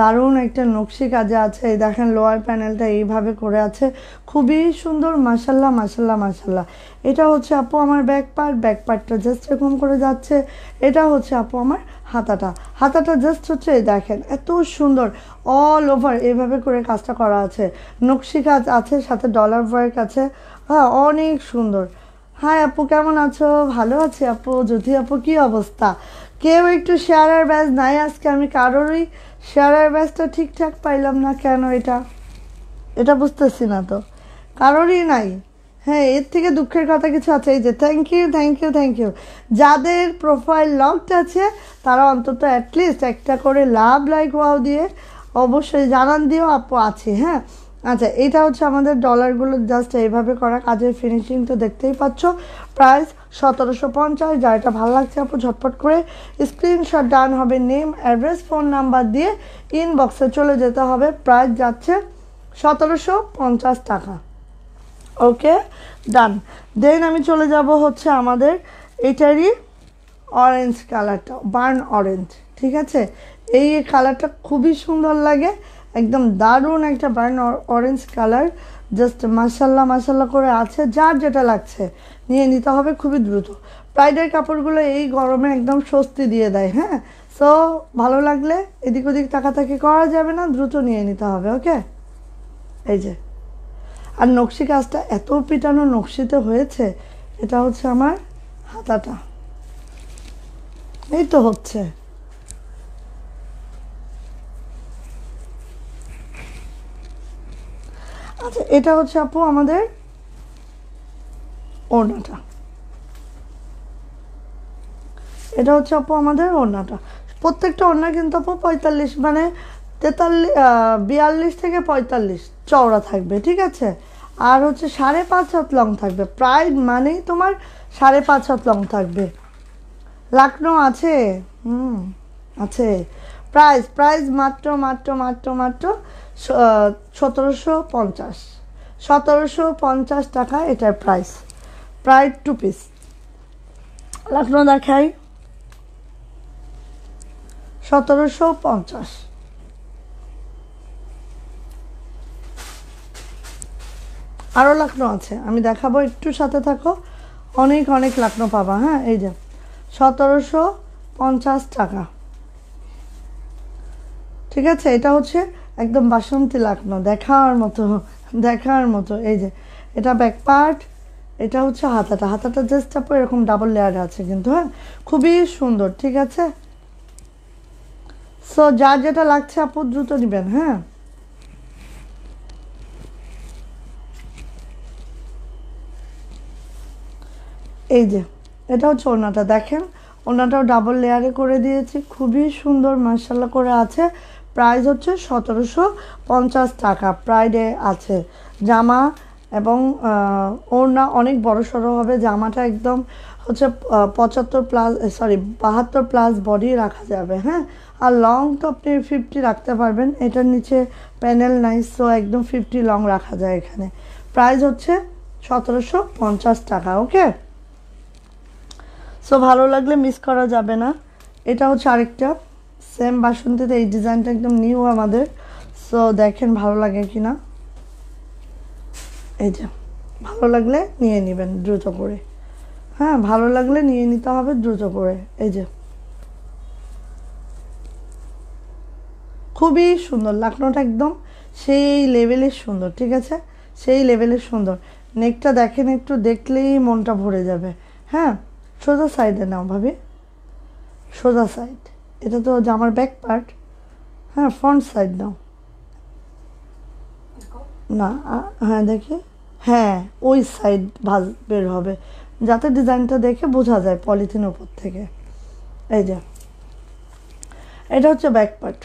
দারুণ একটা নকশি কাজে আছে এই দেখেন লোয়ার প্যানেলটা এইভাবে করে আছে খুবই সুন্দর মাশাল্লাহ মাশাল্লাহ মাশাল্লাহ এটা হচ্ছে আপু আমার ব্যাক পার্ট ব্যাক পার্টটা জাস্ট এরকম করে যাচ্ছে এটা হচ্ছে আপু আমার হাতাটা হাতাটা জাস্ট হচ্ছে দেখেন এত সুন্দর অল ওভার এইভাবে করে কাজটা করা আছে নকশি কাজ আছে সাথে ডলার ওয়ার্ক আছে হ্যাঁ অনেক সুন্দর হ্যাঁ আপু কেমন আছো ভালো আছি আপু যদি আপু কী অবস্থা কেউ একটু শেয়ারার ব্যাজ নাই আজকে আমি কারোরই শেয়ারার ব্যাজটা ঠিকঠাক পাইলাম না কেন এটা এটা বুঝতেছি না তো কারোরই নাই হ্যাঁ এর থেকে দুঃখের কথা কিছু আছে এই যে thank you thank you thank you যাদের প্রোফাইল লকড আছে তারা অন্তত অ্যাটলিস্ট একটা করে লাভ লাইক ওয়াও দিয়ে অবশ্যই জানান দিও আপু আছে হ্যাঁ আচ্ছা এটা হচ্ছে আমাদের ডলারগুলো জাস্ট এইভাবে করা কাজের ফিনিশিং তো দেখতেই পাচ্ছ প্রাইস সতেরোশো পঞ্চাশ যা এটা ভালো লাগছে আপু ঝটপট করে স্ক্রিনশট ডান হবে নেম অ্যাড্রেস ফোন নাম্বার দিয়ে ইনবক্সে চলে যেতে হবে প্রাইস যাচ্ছে সতেরোশো পঞ্চাশ টাকা ওকে ডান দেন আমি চলে যাব হচ্ছে আমাদের এটারই অরেঞ্জ কালারটা বার্ন অরেঞ্জ ঠিক আছে এই কালারটা খুবই সুন্দর লাগে একদম দারুণ একটা ব্রাইন অরেঞ্জ কালার জাস্ট মাসাল্লা মাসাল্লা করে আছে যার যেটা লাগছে নিয়ে নিতে হবে খুবই দ্রুত প্রাইডের কাপড়গুলো এই গরমে একদম স্বস্তি দিয়ে দেয় হ্যাঁ সো ভালো লাগলে এদিক ওদিক তাকাতাকি করা যাবে না দ্রুত নিয়ে নিতে হবে ওকে এই যে আর নকশি কাজটা এত পিটানো নকশিতে হয়েছে এটা হচ্ছে আমার হাতাটা এই তো হচ্ছে আচ্ছা এটা হচ্ছে আপু আমাদের ওড়নাটা এটা হচ্ছে আপু আমাদের ওড়নাটা প্রত্যেকটা ওড়না কিন্তু আপু পঁয়তাল্লিশ মানে তেতাল্লিশ বিয়াল্লিশ থেকে পঁয়তাল্লিশ চওড়া থাকবে ঠিক আছে আর হচ্ছে সাড়ে পাঁচ হাত লং থাকবে প্রায় মানেই তোমার সাড়ে পাঁচ হাত লং থাকবে লাকনো আছে হুম আছে প্রাইস প্রাইস মাত্র মাত্র মাত্র মাত্র সতেরোশো পঞ্চাশ সতেরোশো পঞ্চাশ টাকা এটার প্রাইস প্রায় টু পিস লাখনো দেখাই সতেরোশো পঞ্চাশ আরও লাখনো আছে আমি দেখাবো একটু সাথে থাকো অনেক অনেক লাখনো পাবা হ্যাঁ এই যে সতেরোশো পঞ্চাশ টাকা ঠিক আছে এটা হচ্ছে একদম বাসন্তী লাকনো দেখার মতো দেখার মতো এই যে এটা ব্যাক পার্ট এটা হচ্ছে হাতাটা হাতাটা জাস্ট আপু এরকম ডাবল লেয়ার আছে কিন্তু হ্যাঁ খুবই সুন্দর ঠিক আছে সো যা যেটা লাগছে আপু দ্রুত নেবেন হ্যাঁ এই যে এটা হচ্ছে ওনাটা দেখেন ওনাটাও ডাবল লেয়ারে করে দিয়েছি খুবই সুন্দর মার্শাল্লা করে আছে প্রাইস হচ্ছে সতেরোশো পঞ্চাশ টাকা প্রাইডে আছে জামা এবং ওড়না অনেক বড় সড়ো হবে জামাটা একদম হচ্ছে পঁচাত্তর প্লাস সরি বাহাত্তর প্লাস বডি রাখা যাবে হ্যাঁ আর লং তো আপনি ফিফটি রাখতে পারবেন এটার নিচে প্যানেল নাই সো একদম ফিফটি লং রাখা যায় এখানে প্রাইস হচ্ছে সতেরোশো পঞ্চাশ টাকা ওকে সো ভালো লাগলে মিস করা যাবে না এটা হচ্ছে আরেকটা সেম বাসন্তীতে এই ডিজাইনটা একদম নিউ আমাদের সো দেখেন ভালো লাগে কি না এই যে ভালো লাগলে নিয়ে নেবেন দ্রুত করে হ্যাঁ ভালো লাগলে নিয়ে নিতে হবে দ্রুত করে এই যে খুবই সুন্দর লাখনোটা একদম সেই লেভেলের সুন্দর ঠিক আছে সেই লেভেলের সুন্দর নেকটা দেখেন একটু দেখলেই মনটা ভরে যাবে হ্যাঁ সোজা সাইডে নাও ভাবি সোজা সাইড এটা তো জামার ব্যাক পার্ট হ্যাঁ ফ্রন্ট সাইড দাও না হ্যাঁ দেখি হ্যাঁ ওই সাইড ভাজ বের হবে যাতে ডিজাইনটা দেখে বোঝা যায় পলিথিন উপর থেকে এই যে এটা হচ্ছে ব্যাক পার্ট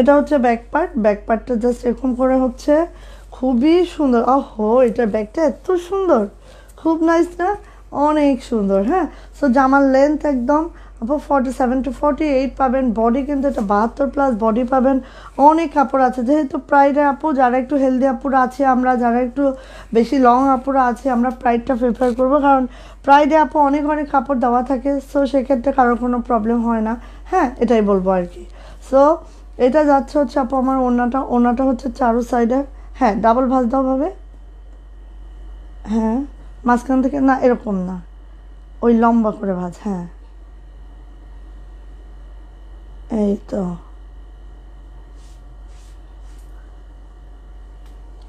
এটা হচ্ছে ব্যাক পার্ট ব্যাক পার্টটা জাস্ট এরকম করে হচ্ছে খুবই সুন্দর ওহো এটার ব্যাগটা এত সুন্দর খুব নাইস না অনেক সুন্দর হ্যাঁ সো জামার লেন্থ একদম আপনার forty seven to forty eight পাবেন বডি কিন্তু এটা বাহাত্তর প্লাস বডি পাবেন অনেক কাপড় আছে যেহেতু প্রাইডে আপু যারা একটু হেলদি আপুরা আছে আমরা যারা একটু বেশি লং আপুরা আছে আমরা প্রাইডটা প্রিফার করবো কারণ প্রাইডে আপু অনেক অনেক কাপড় দেওয়া থাকে সো সেক্ষেত্রে কারোর কোনো প্রবলেম হয় না হ্যাঁ এটাই বলবো আর কি সো এটা যাচ্ছে হচ্ছে আপু আমার ওনাটা ওনাটা হচ্ছে চারো সাইডে হ্যাঁ ডাবল ভাজ দেওয়া হবে হ্যাঁ মাঝখান থেকে না এরকম না ওই লম্বা করে ভাজ হ্যাঁ এই তো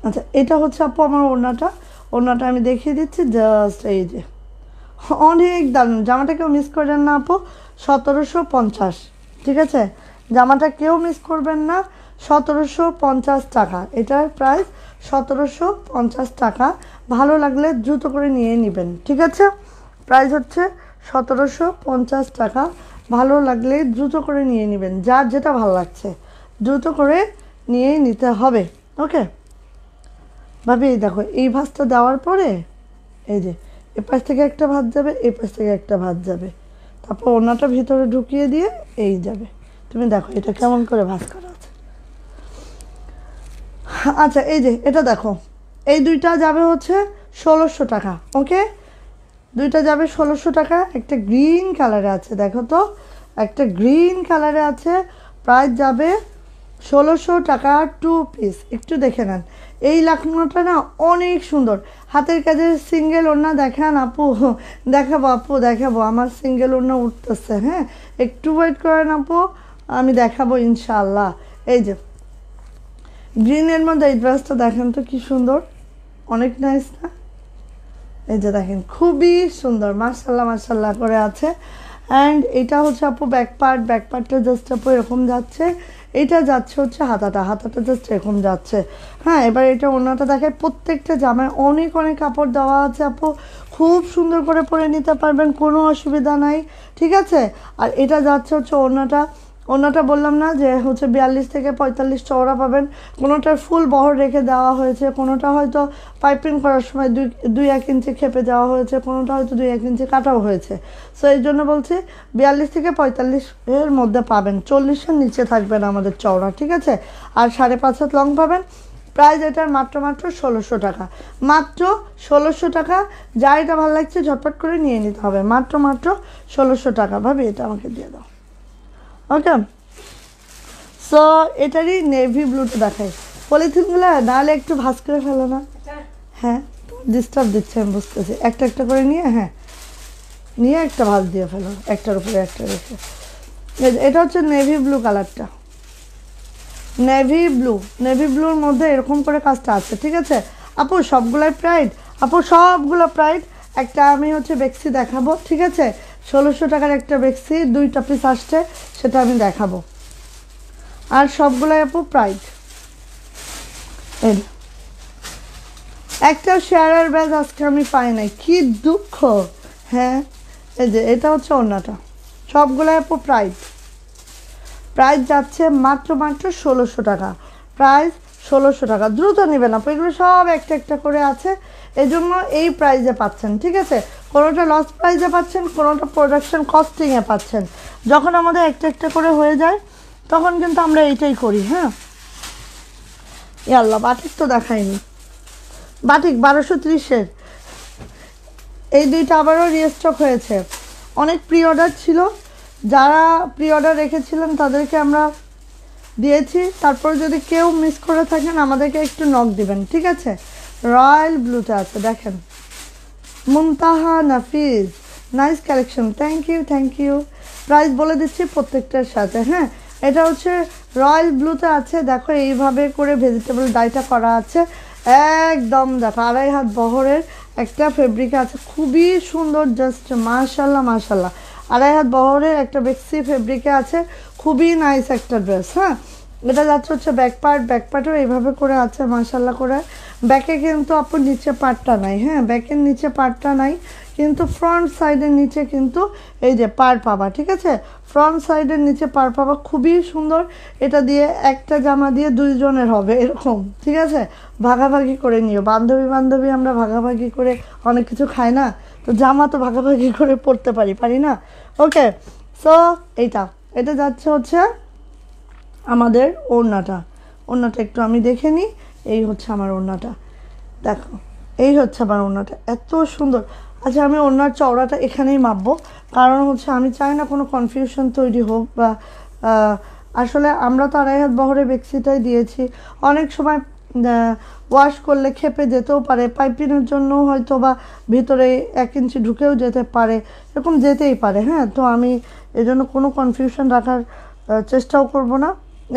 আচ্ছা এটা হচ্ছে আপু আমার ওড়নাটা ওড়নাটা আমি দেখিয়ে দিচ্ছি জাস্ট এই যে অনেক দাম জামাটা কেউ মিস করবেন না আপু সতেরোশো পঞ্চাশ ঠিক আছে জামাটা কেউ মিস করবেন না সতেরোশো পঞ্চাশ টাকা এটার প্রাইস সতেরোশো পঞ্চাশ টাকা ভালো লাগলে দ্রুত করে নিয়ে নেবেন ঠিক আছে প্রাইস হচ্ছে সতেরোশো পঞ্চাশ টাকা ভালো লাগলে দ্রুত করে নিয়ে নেবেন যার যেটা ভালো লাগছে দ্রুত করে নিয়ে নিতে হবে ওকে ভাবি এই দেখো এই ভাঁজটা দেওয়ার পরে এই যে এ পাশ থেকে একটা ভাত যাবে এ পাশ থেকে একটা ভাত যাবে তারপর ওনাটা ভিতরে ঢুকিয়ে দিয়ে এই যাবে তুমি দেখো এটা কেমন করে ভাঁজ করা আছে আচ্ছা এই যে এটা দেখো এই দুইটা যাবে হচ্ছে ষোলোশো টাকা ওকে দুইটা যাবে ষোলোশো টাকা একটা গ্রিন কালারে আছে দেখো তো একটা গ্রিন কালারে আছে প্রাইস যাবে ষোলোশো টাকা টু পিস একটু দেখে নেন এই লাখনটা না অনেক সুন্দর হাতের কাজে সিঙ্গেল ওড়না দেখান আপু দেখাবো আপু দেখাবো আমার সিঙ্গেল ওড়না উঠতেছে হ্যাঁ একটু ওয়েট করেন আপু আমি দেখাবো ইনশাল্লাহ এই যে গ্রিনের মধ্যে এই ড্রেসটা দেখেন তো কি সুন্দর অনেক নাইস না এই যে দেখেন খুবই সুন্দর মার্শাল্লাহ মার্শাল্লাহ করে আছে অ্যান্ড এটা হচ্ছে আপু ব্যাক পার্ট ব্যাক পার্টটা জাস্ট আপু এরকম যাচ্ছে এটা যাচ্ছে হচ্ছে হাতাটা হাতাটা জাস্ট এরকম যাচ্ছে হ্যাঁ এবার এটা ওনাটা দেখে প্রত্যেকটা জামায় অনেক অনেক কাপড় দেওয়া আছে আপু খুব সুন্দর করে পরে নিতে পারবেন কোনো অসুবিধা নাই ঠিক আছে আর এটা যাচ্ছে হচ্ছে ওনাটা অন্যটা বললাম না যে হচ্ছে বিয়াল্লিশ থেকে পঁয়তাল্লিশ চওড়া পাবেন কোনোটার ফুল বহর রেখে দেওয়া হয়েছে কোনোটা হয়তো পাইপিং করার সময় দুই দুই এক ইঞ্চি খেপে দেওয়া হয়েছে কোনোটা হয়তো দুই এক ইঞ্চি কাটাও হয়েছে সো এই জন্য বলছি বিয়াল্লিশ থেকে পঁয়তাল্লিশ এর মধ্যে পাবেন চল্লিশের নিচে থাকবেন আমাদের চওড়া ঠিক আছে আর সাড়ে পাঁচ হাত লং পাবেন প্রাইস এটার মাত্র মাত্র ষোলোশো টাকা মাত্র ষোলোশো টাকা যা এটা ভালো লাগছে ঝটপট করে নিয়ে নিতে হবে মাত্র মাত্র ষোলোশো টাকা ভাবি এটা আমাকে দিয়ে দাও ওকে সো এটারই নেভি ব্লুটা দেখাই পলিথিনগুলো নাহলে একটু ভাস করে ফেলো না হ্যাঁ ডিস্টার্ব দিচ্ছে আমি বুঝতেছি একটা একটা করে নিয়ে হ্যাঁ নিয়ে একটা ভাস দিয়ে ফেলো একটার উপরে একটার উপরে এটা হচ্ছে নেভি ব্লু কালারটা নেভি ব্লু নেভি ব্লুর মধ্যে এরকম করে কাজটা আছে ঠিক আছে আপু সবগুলাই প্রাইড আপু সবগুলো প্রাইড একটা আমি হচ্ছে বেক্সি দেখাবো ঠিক আছে ষোলোশো টাকার একটা বেক্সি দুইটা পিস আসছে সেটা আমি দেখাবো আর সবগুলাই আপু প্রাইড এর একটাও শেয়ারার ব্যাগ আজকে আমি পাই নাই কি দুঃখ হ্যাঁ এই যে এটা হচ্ছে অন্যটা সবগুলাই আপু প্রাইড প্রাইস যাচ্ছে মাত্র মাত্র ষোলোশো টাকা প্রাইস ষোলোশো টাকা দ্রুত নেবেন আপু এগুলো সব একটা একটা করে আছে এজন্য এই প্রাইজে পাচ্ছেন ঠিক আছে কোনোটা লস প্রাইজে পাচ্ছেন কোনোটা প্রোডাকশান কস্টিংয়ে পাচ্ছেন যখন আমাদের একটা একটা করে হয়ে যায় তখন কিন্তু আমরা এইটাই করি হ্যাঁ আল্লাহ বাটিক তো দেখায়নি বাটিক বারোশো ত্রিশের এই দুইটা আবারও রিস্টক হয়েছে অনেক প্রি অর্ডার ছিল যারা প্রি অর্ডার রেখেছিলেন তাদেরকে আমরা দিয়েছি তারপরে যদি কেউ মিস করে থাকেন আমাদেরকে একটু নক দিবেন ঠিক আছে রয়্যাল ব্লুটা আছে দেখেন Mumtaha Nafiz nice collection thank you thank you price বলে দিচ্ছি প্রত্যেকটার সাথে হ্যাঁ এটা হচ্ছে রয়্যাল ব্লুতে আছে দেখো এইভাবে করে ভেজিটেবল ডাইটা করা আছে একদম দেখো আড়াই হাত বহরের একটা ফেব্রিক আছে খুবই সুন্দর জাস্ট মার্শাল্লাহ মাশাল্লাহ আড়াই হাত বহরের একটা বেক্সি ফেব্রিকে আছে খুবই নাইস একটা ড্রেস হ্যাঁ এটা যাচ্ছে হচ্ছে ব্যাক পার্ট ব্যাক পার্টও এইভাবে করে আছে মাশাল্লাহ করে ব্যাকে কিন্তু আপু নিচে পাটটা নাই হ্যাঁ ব্যাকের নিচে পাটটা নাই কিন্তু ফ্রন্ট সাইডের নিচে কিন্তু এই যে পার পাবা ঠিক আছে ফ্রন্ট সাইডের নিচে পার পাবা খুবই সুন্দর এটা দিয়ে একটা জামা দিয়ে দুইজনের হবে এরকম ঠিক আছে ভাগাভাগি করে নিও বান্ধবী বান্ধবী আমরা ভাগাভাগি করে অনেক কিছু খাই না তো জামা তো ভাগাভাগি করে পরতে পারি পারি না ওকে সো এইটা এটা যাচ্ছে হচ্ছে আমাদের ওড়নাটা ওড়নাটা একটু আমি দেখে নিই এই হচ্ছে আমার ওড়নাটা দেখো এই হচ্ছে আমার ওড়নাটা এত সুন্দর আচ্ছা আমি ওড়নার চওড়াটা এখানেই মাপবো কারণ হচ্ছে আমি চাই না কোনো কনফিউশন তৈরি হোক বা আসলে আমরা তো আড়াই হাত বহরে বেক্সিটাই দিয়েছি অনেক সময় ওয়াশ করলে খেপে যেতেও পারে পাইপিনের জন্য হয়তো বা ভিতরে এক ইঞ্চি ঢুকেও যেতে পারে এরকম যেতেই পারে হ্যাঁ তো আমি এজন্য কোনো কনফিউশন রাখার চেষ্টাও করব না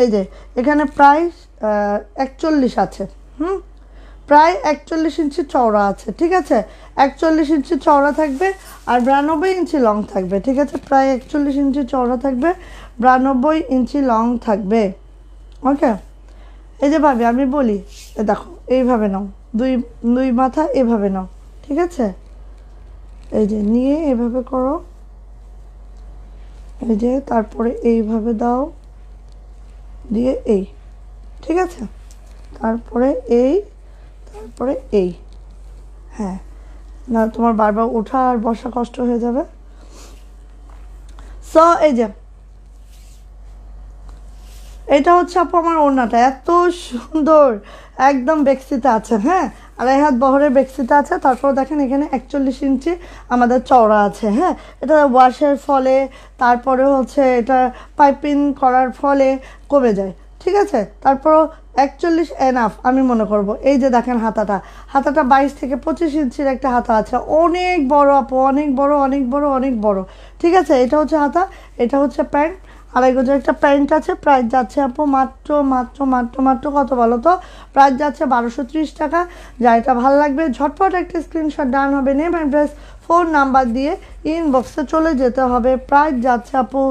এই যে এখানে প্রায় একচল্লিশ আছে হুম প্রায় একচল্লিশ ইঞ্চি চওড়া আছে ঠিক আছে একচল্লিশ ইঞ্চি চওড়া থাকবে আর বিরানব্বই ইঞ্চি লং থাকবে ঠিক আছে প্রায় একচল্লিশ ইঞ্চি চওড়া থাকবে বিরানব্বই ইঞ্চি লং থাকবে ওকে এই যে ভাবে আমি বলি এ দেখো এইভাবে নাও দুই দুই মাথা এভাবে নাও ঠিক আছে এই যে নিয়ে এভাবে করো এই যে তারপরে এইভাবে দাও দিয়ে এই ঠিক আছে তারপরে এই তারপরে এই হ্যাঁ না তোমার বারবার ওঠা আর বসা কষ্ট হয়ে যাবে স এই যে এটা হচ্ছে আপু আমার ওড়নাটা এত সুন্দর একদম বেক্সিতে আছে হ্যাঁ আড়াই হাত বহরের বেক্সিতে আছে তারপর দেখেন এখানে একচল্লিশ ইঞ্চি আমাদের চওড়া আছে হ্যাঁ এটা ওয়াশের ফলে তারপরে হচ্ছে এটা পাইপিং করার ফলে কমে যায় ঠিক আছে তারপরও একচল্লিশ এনাফ আমি মনে করব এই যে দেখেন হাতাটা হাতাটা বাইশ থেকে পঁচিশ ইঞ্চির একটা হাতা আছে অনেক বড় আপু অনেক বড় অনেক বড় অনেক বড় ঠিক আছে এটা হচ্ছে হাতা এটা হচ্ছে প্যান্ট আড়াই গজের একটা প্যান্ট আছে প্রাইস যাচ্ছে আপু মাত্র মাত্র মাত্র মাত্র কত বলো তো প্রাইস যাচ্ছে বারোশো টাকা যা এটা ভালো লাগবে ঝটপট একটা স্ক্রিনশট ডান হবে নেম অ্যাড্রেস ফোন নাম্বার দিয়ে ইনবক্সে চলে যেতে হবে প্রাইস যাচ্ছে আপু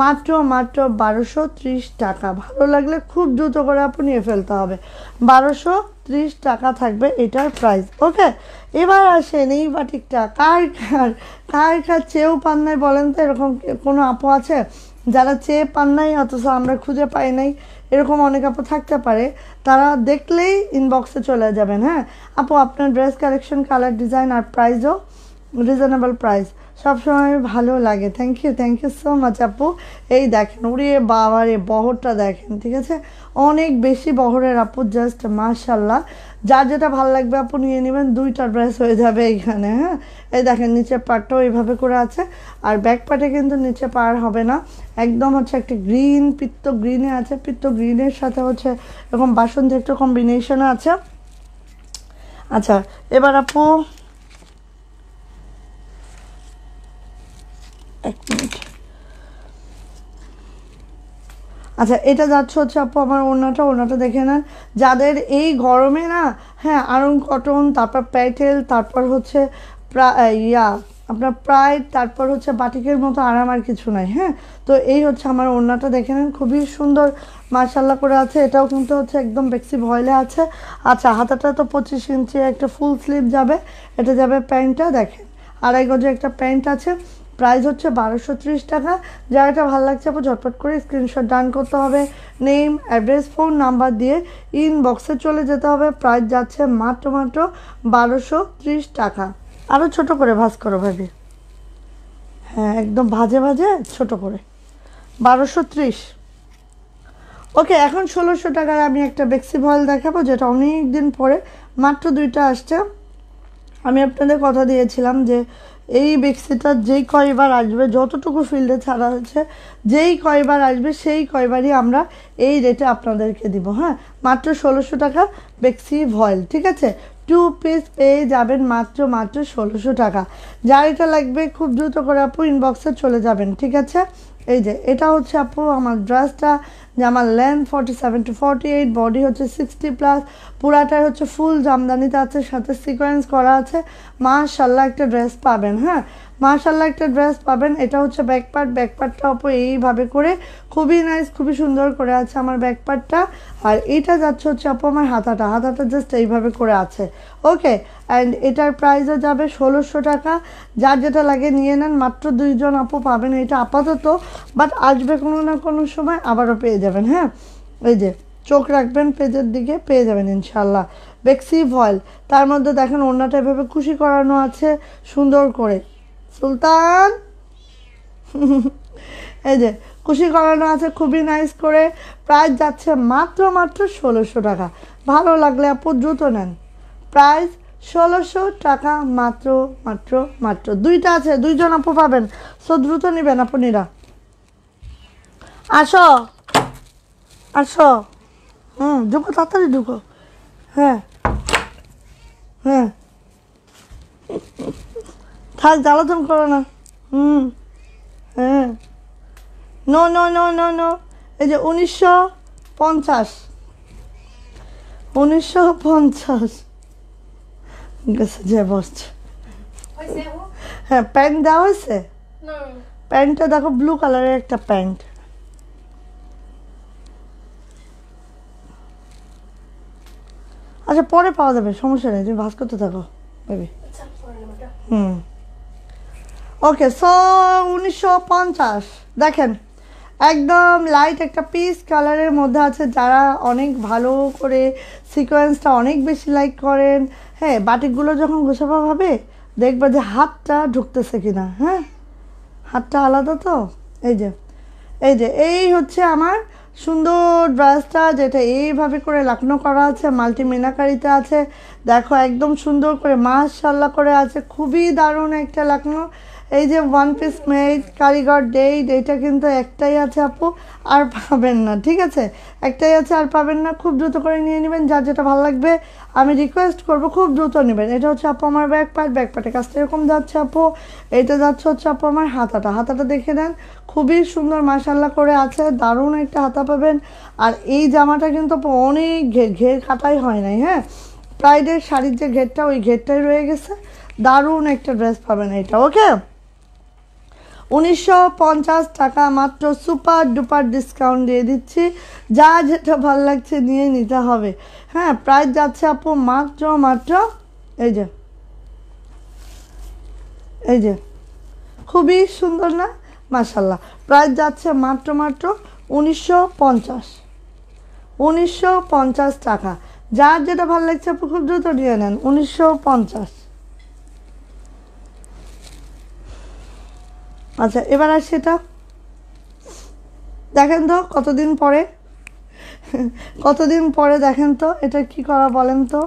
মাত্র মাত্র বারোশো ত্রিশ টাকা ভালো লাগলে খুব দ্রুত করে আপু নিয়ে ফেলতে হবে বারোশো টাকা থাকবে এটার প্রাইস ওকে এবার আসেন এই বাটিকটা কার কার কার কার চেয়েও পান নাই বলেন তো এরকম কোনো আপু আছে যারা চেয়ে পান নাই অথচ আমরা খুঁজে পাই নাই এরকম অনেক আপু থাকতে পারে তারা দেখলেই ইনবক্সে চলে যাবেন হ্যাঁ আপু আপনার ড্রেস কালেকশন কালার ডিজাইন আর প্রাইসও রিজনেবল প্রাইস সবসময় ভালো লাগে thank you thank you so much আপু এই দেখেন উড়িয়ে বাবার এ বহরটা দেখেন ঠিক আছে অনেক বেশি বহরের আপু জাস্ট মার্শাল্লাহ যার যেটা ভালো লাগবে আপু নিয়ে নেবেন দুইটা ড্রেস হয়ে যাবে এইখানে হ্যাঁ এই দেখেন নিচে পাটটাও এইভাবে করে আছে আর ব্যাক পাটে কিন্তু নিচে পার হবে না একদম হচ্ছে একটা গ্রিন পিত্ত গ্রিনে আছে পিত্ত গ্রিনের সাথে হচ্ছে এরকম বাসন্তী একটু কম্বিনেশনে আছে আচ্ছা এবার আপু এক মিনিট আচ্ছা এটা যাচ্ছে হচ্ছে আপু আমার ওনাটা ওনাটা দেখে না যাদের এই গরমে না হ্যাঁ আরং কটন তারপর প্যাটেল তারপর হচ্ছে ইয়া আপনার প্রায় তারপর হচ্ছে বাটিকের মতো আরাম আর কিছু নাই হ্যাঁ তো এই হচ্ছে আমার ওড়নাটা দেখে নেন খুবই সুন্দর মার্শাল্লা করে আছে এটাও কিন্তু হচ্ছে একদম বেক্সি ভয়লে আছে আচ্ছা হাতাটা তো পঁচিশ ইঞ্চি একটা ফুল স্লিভ যাবে এটা যাবে প্যান্টটা দেখেন আড়াই গজে একটা প্যান্ট আছে প্রাইস হচ্ছে বারোশো টাকা এটা ভালো লাগছে আপু ঝটপট করে স্ক্রিনশট ডান করতে হবে নেম অ্যাড্রেস ফোন নাম্বার দিয়ে ইনবক্সে চলে যেতে হবে প্রাইস যাচ্ছে মাত্র মাত্র বারোশো টাকা আরও ছোট করে ভাজ করো ভাবি হ্যাঁ একদম ভাজে ভাজে ছোট করে বারোশো ওকে এখন ষোলোশো টাকার আমি একটা বেক্সি ভয়েল দেখাবো যেটা অনেক দিন পরে মাত্র দুইটা আসছে আমি আপনাদের কথা দিয়েছিলাম যে এই বেক্সিটার যেই কয়বার আসবে যতটুকু ফিল্ডে ছাড়া হয়েছে যেই কয়বার আসবে সেই কয়বারই আমরা এই রেটে আপনাদেরকে দিব হ্যাঁ মাত্র ষোলোশো টাকা বেক্সি ভয়েল ঠিক আছে টু পিস পেয়ে যাবেন মাত্র মাত্র ষোলোশো টাকা যা এটা লাগবে খুব দ্রুত করে আপু ইনবক্সে চলে যাবেন ঠিক আছে এই যে এটা হচ্ছে আপু আমার ড্রেসটা যে আমার length forty seven to forty eight body হচ্ছে সিক্সটি প্লাস পুরাটাই হচ্ছে ফুল জামদানিতে আছে সাথে সিকোয়েন্স করা আছে মাশাল্লাহ একটা ড্রেস পাবেন হ্যাঁ মাশাল্লাহ একটা ড্রেস পাবেন এটা হচ্ছে ব্যাকপার্ট ব্যাকপার্টটা অপর এইভাবে করে খুবই নাইস খুবই সুন্দর করে আছে আমার ব্যাকপার্টটা আর এটা যাচ্ছে হচ্ছে আপু আমার হাতাটা হাতাটা জাস্ট এইভাবে করে আছে ওকে অ্যান্ড এটার প্রাইসও যাবে ষোলোশো টাকা যার যেটা লাগে নিয়ে নেন মাত্র দুইজন আপু পাবেন এটা আপাতত বাট আসবে কোনো না কোনো সময় আবারও পেয়ে যাবেন হ্যাঁ এই যে চোখ রাখবেন পেজের দিকে পেয়ে যাবেন ইনশাল্লাহ বেক্সি ভয়েল তার মধ্যে দেখেন ওনাটা এভাবে খুশি করানো আছে সুন্দর করে সুলতান এই যে খুশি করানো আছে খুবই নাইস করে প্রাইস যাচ্ছে মাত্র মাত্র ষোলোশো টাকা ভালো লাগলে আপু দ্রুত নেন প্রাইস ষোলোশো টাকা মাত্র মাত্র মাত্র দুইটা আছে দুইজন আপু পাবেন সো দ্রুত নেবেন আপনিরা আসো আসো হুম হ্যাঁ, ঢুকো তাড়াতাড়ি ঢুকো হ্যাঁ হ্যাঁ থাক জ্বালাতন করো না হুম হ্যাঁ ন ন ন এই যে উনিশশো পঞ্চাশ উনিশশো পঞ্চাশ গেছে যে বসছে হ্যাঁ প্যান্ট দেওয়া হয়েছে প্যান্টটা দেখো ব্লু কালারের একটা প্যান্ট আচ্ছা পরে পাওয়া যাবে সমস্যা নেই তুমি ভাস করতে থাকো বেবি হুম ওকে সো উনিশশো পঞ্চাশ দেখেন একদম লাইট একটা পিস কালারের মধ্যে আছে যারা অনেক ভালো করে সিকোয়েন্সটা অনেক বেশি লাইক করেন হ্যাঁ বাটিকগুলো যখন গোছাপা ভাবে দেখবে যে হাতটা ঢুকতেছে কিনা হ্যাঁ হাতটা আলাদা তো এই যে এই যে এই হচ্ছে আমার সুন্দর ড্রেসটা যেটা এইভাবে করে লাকনো করা আছে মাল্টি মিনাকারিতে আছে দেখো একদম সুন্দর করে মাশাল্লাহ করে আছে খুবই দারুণ একটা লাকনো এই যে ওয়ান পিস মেড কারিগর ডেট এইটা কিন্তু একটাই আছে আপু আর পাবেন না ঠিক আছে একটাই আছে আর পাবেন না খুব দ্রুত করে নিয়ে নেবেন যার যেটা ভালো লাগবে আমি রিকোয়েস্ট করব খুব দ্রুত নেবেন এটা হচ্ছে আপু আমার ব্যাক পার্ট ব্যাক পার্টের কাজটা এরকম যাচ্ছে আপু এটা যাচ্ছে হচ্ছে আপু আমার হাতাটা হাতাটা দেখে দেন খুবই সুন্দর মাসাল্লা করে আছে দারুণ একটা হাতা পাবেন আর এই জামাটা কিন্তু অনেক ঘের ঘের কাটাই হয় নাই হ্যাঁ প্রাইডের শাড়ির যে ঘেরটা ওই ঘেরটাই রয়ে গেছে দারুণ একটা ড্রেস পাবেন এটা ওকে উনিশশো টাকা মাত্র সুপার ডুপার ডিসকাউন্ট দিয়ে দিচ্ছি যা যেটা ভাল লাগছে নিয়ে নিতে হবে হ্যাঁ প্রাইস যাচ্ছে আপু মাত্র মাত্র এই যে এই যে খুবই সুন্দর না মাসাল্লাহ প্রাইস যাচ্ছে মাত্র মাত্র উনিশশো পঞ্চাশ উনিশশো পঞ্চাশ টাকা যার যেটা ভালো লাগছে আপনি খুব দ্রুত নিয়ে নেন উনিশশো পঞ্চাশ আচ্ছা এবার আর সেটা দেখেন তো কতদিন পরে কতদিন পরে দেখেন তো এটা কি করা বলেন তো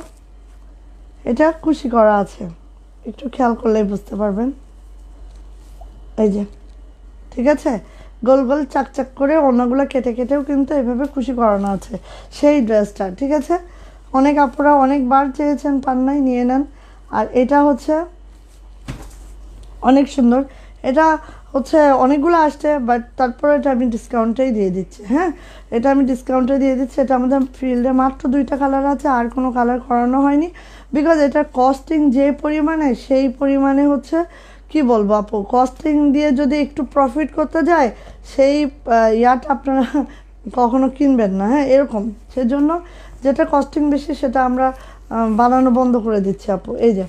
এটা খুশি করা আছে একটু খেয়াল করলেই বুঝতে পারবেন এই যে ঠিক আছে গোল গোল চাকচাক করে অন্যগুলো কেটে কেটেও কিন্তু এভাবে খুশি করানো আছে সেই ড্রেসটা ঠিক আছে অনেক আপুরা অনেকবার চেয়েছেন পান্নাই নিয়ে নেন আর এটা হচ্ছে অনেক সুন্দর এটা হচ্ছে অনেকগুলো আসছে বাট তারপরে এটা আমি ডিসকাউন্টেই দিয়ে দিচ্ছি হ্যাঁ এটা আমি ডিসকাউন্টে দিয়ে দিচ্ছি এটা আমাদের ফিল্ডে মাত্র দুইটা কালার আছে আর কোনো কালার করানো হয়নি বিকজ এটা কস্টিং যে পরিমাণে সেই পরিমাণে হচ্ছে কি বলবো আপু কস্টিং দিয়ে যদি একটু প্রফিট করতে যায় সেই ইয়াটা আপনারা কখনো কিনবেন না হ্যাঁ এরকম সেজন্য যেটা কস্টিং বেশি সেটা আমরা বানানো বন্ধ করে দিচ্ছি আপু এই যে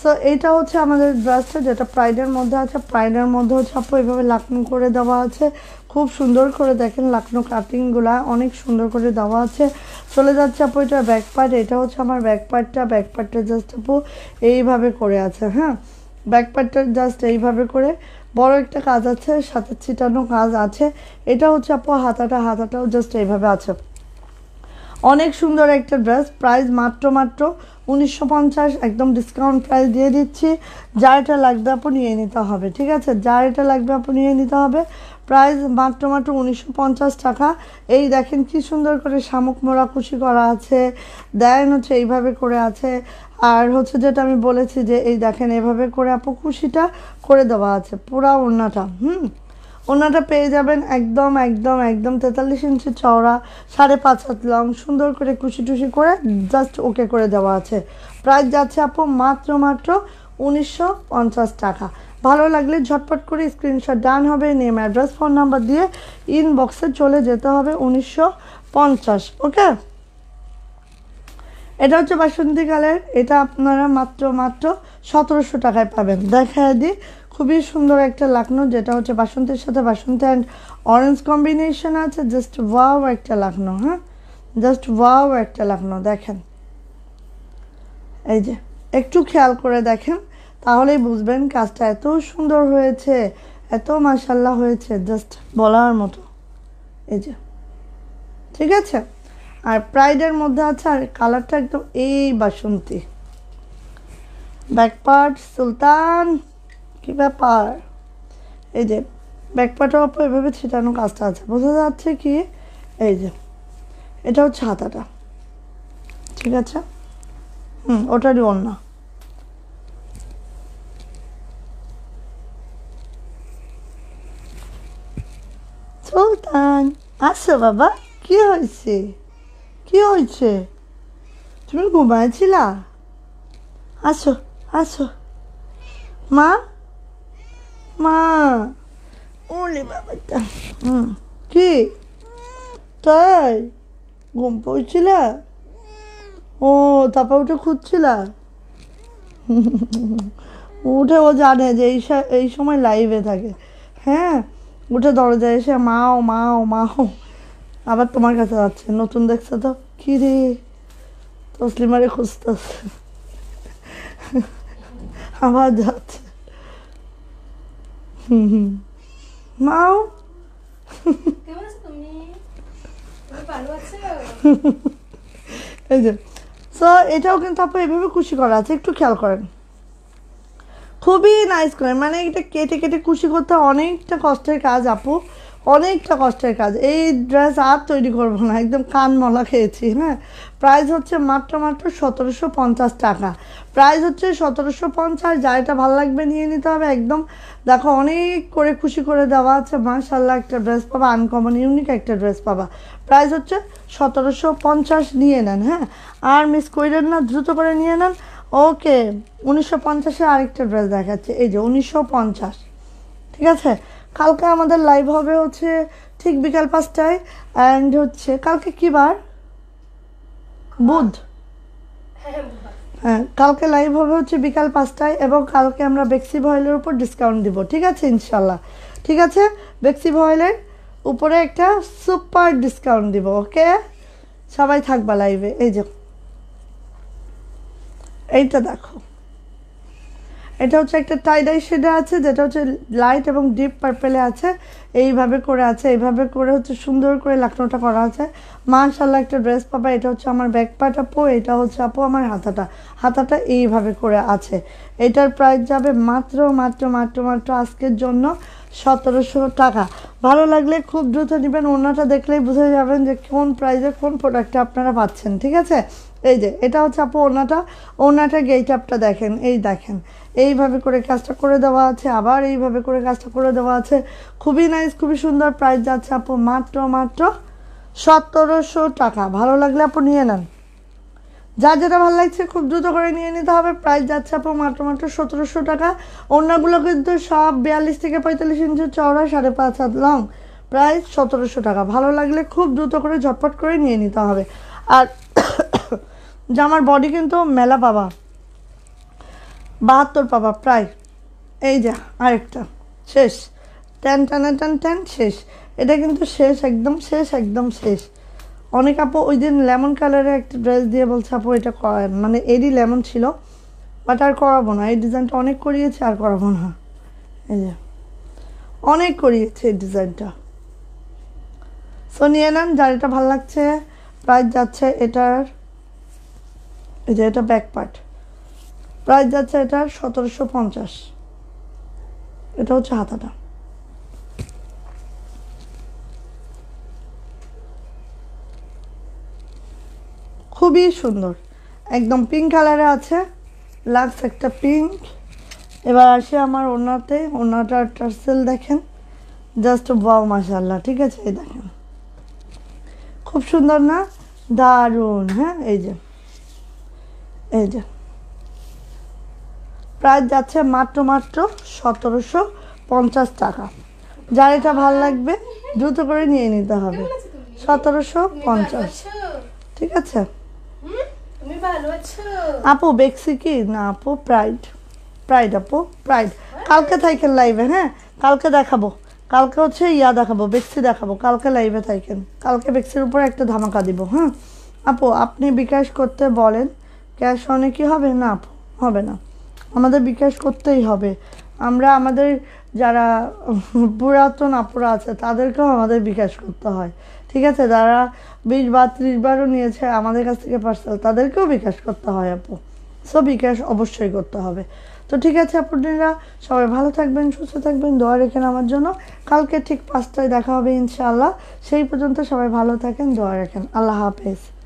সো এইটা হচ্ছে আমাদের ড্রেসটা যেটা প্রাইডের মধ্যে আছে প্রাইডের মধ্যে হচ্ছে আপু এভাবে লাকনো করে দেওয়া আছে খুব সুন্দর করে দেখেন লাকনো কাটিংগুলা অনেক সুন্দর করে দেওয়া আছে চলে যাচ্ছে আপু এটা ব্যাক পার্ট এটা হচ্ছে আমার ব্যাক পার্টটা ব্যাক পার্টটা জাস্ট আপু এইভাবে করে আছে হ্যাঁ ব্যাকপ্যাডটা জাস্ট এইভাবে করে বড় একটা কাজ আছে সাথে ছিটানো কাজ আছে এটা হচ্ছে আপু হাতাটা হাতাটাও জাস্ট এইভাবে আছে অনেক সুন্দর একটা ড্রেস প্রাইস মাত্র মাত্র উনিশশো একদম ডিসকাউন্ট প্রাইস দিয়ে দিচ্ছি যা এটা লাগবে আপু নিয়ে নিতে হবে ঠিক আছে যা এটা লাগবে আপু নিয়ে নিতে হবে প্রাইস মাত্র মাত্র উনিশশো টাকা এই দেখেন কি সুন্দর করে শামুক মোড়া খুশি করা আছে দেন হচ্ছে এইভাবে করে আছে আর হচ্ছে যেটা আমি বলেছি যে এই দেখেন এভাবে করে আপু খুশিটা করে দেওয়া আছে পুরা ওড়নাটা হুম ওনাটা পেয়ে যাবেন একদম একদম একদম তেতাল্লিশ ইঞ্চি চওড়া সাড়ে পাঁচ হাত লং সুন্দর করে কুচি টুসি করে জাস্ট ওকে করে দেওয়া আছে প্রাইস যাচ্ছে আপু মাত্র মাত্র উনিশশো টাকা ভালো লাগলে ঝটপট করে স্ক্রিনশট ডান হবে নেম অ্যাড্রেস ফোন নাম্বার দিয়ে ইনবক্সে চলে যেতে হবে উনিশশো ওকে এটা হচ্ছে বাসন্তী কালার এটা আপনারা মাত্র মাত্র সতেরোশো টাকায় পাবেন দেখা দিই খুবই সুন্দর একটা লাখনো যেটা হচ্ছে বাসন্তীর সাথে বাসন্তী অ্যান্ড অরেঞ্জ কম্বিনেশন আছে জাস্ট ওয়াও একটা লাখনো হ্যাঁ জাস্ট ওয়াও একটা লাখনো দেখেন এই যে একটু খেয়াল করে দেখেন তাহলেই বুঝবেন কাজটা এত সুন্দর হয়েছে এত মাসাল্লাহ হয়েছে জাস্ট বলার মতো এই যে ঠিক আছে আর প্রাইডের মধ্যে আছে আর কালারটা একদম এই বাসন্তী ব্যাকপার্ট সুলতান কী ব্যাপার এই যে ওপর এভাবে ছিটানো কাজটা আছে বোঝা যাচ্ছে কি এই যে এটা হচ্ছে হাতাটা ঠিক আছে হুম ওটারই অন্য সুলতান আসো বাবা কি হয়েছে কি হয়েছে তুমি ঘুমাইছিলা আসো আসো মা মা ওলে বাবাটা হুম কি তাই ঘুম পড়ছিলা ও তারপর উঠে খুঁজছিলা উঠে ও জানে যে এই এই সময় লাইভে থাকে হ্যাঁ উঠে দরজায় এসে মাও মাও মাও আবার তোমার কাছে যাচ্ছে নতুন দেখছে তো কি রে তসলিমারে খুঁজতেছে আবার যাচ্ছে হুম হুম মাও এই যে সো এটাও কিন্তু আপনি এভাবে খুশি করা আছে একটু খেয়াল করেন খুবই নাইস করেন মানে এটা কেটে কেটে খুশি করতে অনেকটা কষ্টের কাজ আপু অনেকটা কষ্টের কাজ এই ড্রেস আর তৈরি করব না একদম কান মলা খেয়েছি হ্যাঁ প্রাইস হচ্ছে মাত্র মাত্র সতেরোশো পঞ্চাশ টাকা প্রাইস হচ্ছে সতেরোশো পঞ্চাশ যা এটা ভালো লাগবে নিয়ে নিতে হবে একদম দেখো অনেক করে খুশি করে দেওয়া আছে মার্শাল্লাহ একটা ড্রেস পাবা আনকমন ইউনিক একটা ড্রেস পাবা প্রাইস হচ্ছে সতেরোশো পঞ্চাশ নিয়ে নেন হ্যাঁ আর মিস করিলেন না দ্রুত করে নিয়ে নেন ওকে উনিশশো পঞ্চাশে আরেকটা ড্রেস দেখাচ্ছে এই যে উনিশশো পঞ্চাশ ঠিক আছে কালকে আমাদের লাইভ হবে হচ্ছে ঠিক বিকাল পাঁচটায় অ্যান্ড হচ্ছে কালকে কি বার বুধ হ্যাঁ কালকে লাইভ হবে হচ্ছে বিকাল পাঁচটায় এবং কালকে আমরা বেক্সি ভয়েলের উপর ডিসকাউন্ট দিব ঠিক আছে ইনশাল্লাহ ঠিক আছে বেক্সি ভয়েলের উপরে একটা সুপার ডিসকাউন্ট দিব ওকে সবাই থাকবা লাইভে এই যে এইটা দেখো এটা হচ্ছে একটা টাইডাই শেডে আছে যেটা হচ্ছে লাইট এবং ডিপ পার্পেলে আছে এইভাবে করে আছে এইভাবে করে হচ্ছে সুন্দর করে লাখনোটা করা আছে মাশাল্লাহ একটা ড্রেস পাবা এটা হচ্ছে আমার ব্যাক পাটা আপু এটা হচ্ছে আপু আমার হাতাটা হাতাটা এইভাবে করে আছে এটার প্রাইস যাবে মাত্র মাত্র মাত্র মাত্র আজকের জন্য সতেরোশো টাকা ভালো লাগলে খুব দ্রুত নেবেন ওনাটা দেখলেই বুঝে যাবেন যে কোন প্রাইজে কোন প্রোডাক্টটা আপনারা পাচ্ছেন ঠিক আছে এই যে এটা হচ্ছে আপু ওনাটা ওনাটা গেইটআপটা আপটা দেখেন এই দেখেন এইভাবে করে কাজটা করে দেওয়া আছে আবার এইভাবে করে কাজটা করে দেওয়া আছে খুবই নাইস খুবই সুন্দর প্রাইস যাচ্ছে আপু মাত্র মাত্র সতেরোশো টাকা ভালো লাগলে আপু নিয়ে নেন যা যেটা ভালো লাগছে খুব দ্রুত করে নিয়ে নিতে হবে প্রাইস যাচ্ছে আপু মাত্র মাত্র সতেরোশো টাকা অন্যগুলো কিন্তু সব বিয়াল্লিশ থেকে পঁয়তাল্লিশ ইঞ্চি চওড়া সাড়ে পাঁচ হাত লং প্রাইস সতেরোশো টাকা ভালো লাগলে খুব দ্রুত করে ঝটপট করে নিয়ে নিতে হবে আর জামার বডি কিন্তু মেলা পাবা বাহাত্তর পাবা প্রায় এই যা আরেকটা শেষ টেন ট্যান ট্যান টেন শেষ এটা কিন্তু শেষ একদম শেষ একদম শেষ অনেক আপু ওই দিন লেমন কালারের একটা ড্রেস দিয়ে বলছে আপু এটা করেন মানে এরই লেমন ছিল বাট আর করাবো না এই ডিজাইনটা অনেক করিয়েছে আর করাবো না এই যে অনেক করিয়েছে এই ডিজাইনটা সো নিয়ে নেন যার এটা ভালো লাগছে প্রাইস যাচ্ছে এটার এই যে এটা ব্যাক পার্ট প্রাইস যাচ্ছে এটা সতেরোশো পঞ্চাশ এটা হচ্ছে হাতাটা খুবই সুন্দর একদম পিঙ্ক কালারে আছে লাক্স একটা পিঙ্ক এবার আসি আমার ওনাতে একটা টার্সেল দেখেন জাস্ট বাউ মাসাল্লাহ ঠিক আছে এই দেখেন খুব সুন্দর না দারুণ হ্যাঁ এই যে এই যে প্রাইস যাচ্ছে মাত্র মাত্র সতেরোশো পঞ্চাশ টাকা যার এটা ভাল লাগবে দ্রুত করে নিয়ে নিতে হবে সতেরোশো পঞ্চাশ ঠিক আছে আপু বেক্সি কি না আপু প্রাইড প্রাইড আপু প্রাইড কালকে থাইকেন লাইভে হ্যাঁ কালকে দেখাবো কালকে হচ্ছে ইয়া দেখাবো বেক্সি দেখাবো কালকে লাইভে থাইকেন কালকে বেক্সির উপর একটা ধামাকা দিব হ্যাঁ আপু আপনি বিকাশ করতে বলেন ক্যাশ অনেকই হবে না আপু হবে না আমাদের বিকাশ করতেই হবে আমরা আমাদের যারা পুরাতন আপুরা আছে তাদেরকেও আমাদের বিকাশ করতে হয় ঠিক আছে যারা বিশ বা ত্রিশ বারও নিয়েছে আমাদের কাছ থেকে পার্সেল তাদেরকেও বিকাশ করতে হয় আপু সো বিকাশ অবশ্যই করতে হবে তো ঠিক আছে আপনারা সবাই ভালো থাকবেন সুস্থ থাকবেন দোয়া রেখেন আমার জন্য কালকে ঠিক পাঁচটায় দেখা হবে ইনশাআল্লাহ সেই পর্যন্ত সবাই ভালো থাকেন দোয়া রাখেন আল্লাহ হাফেজ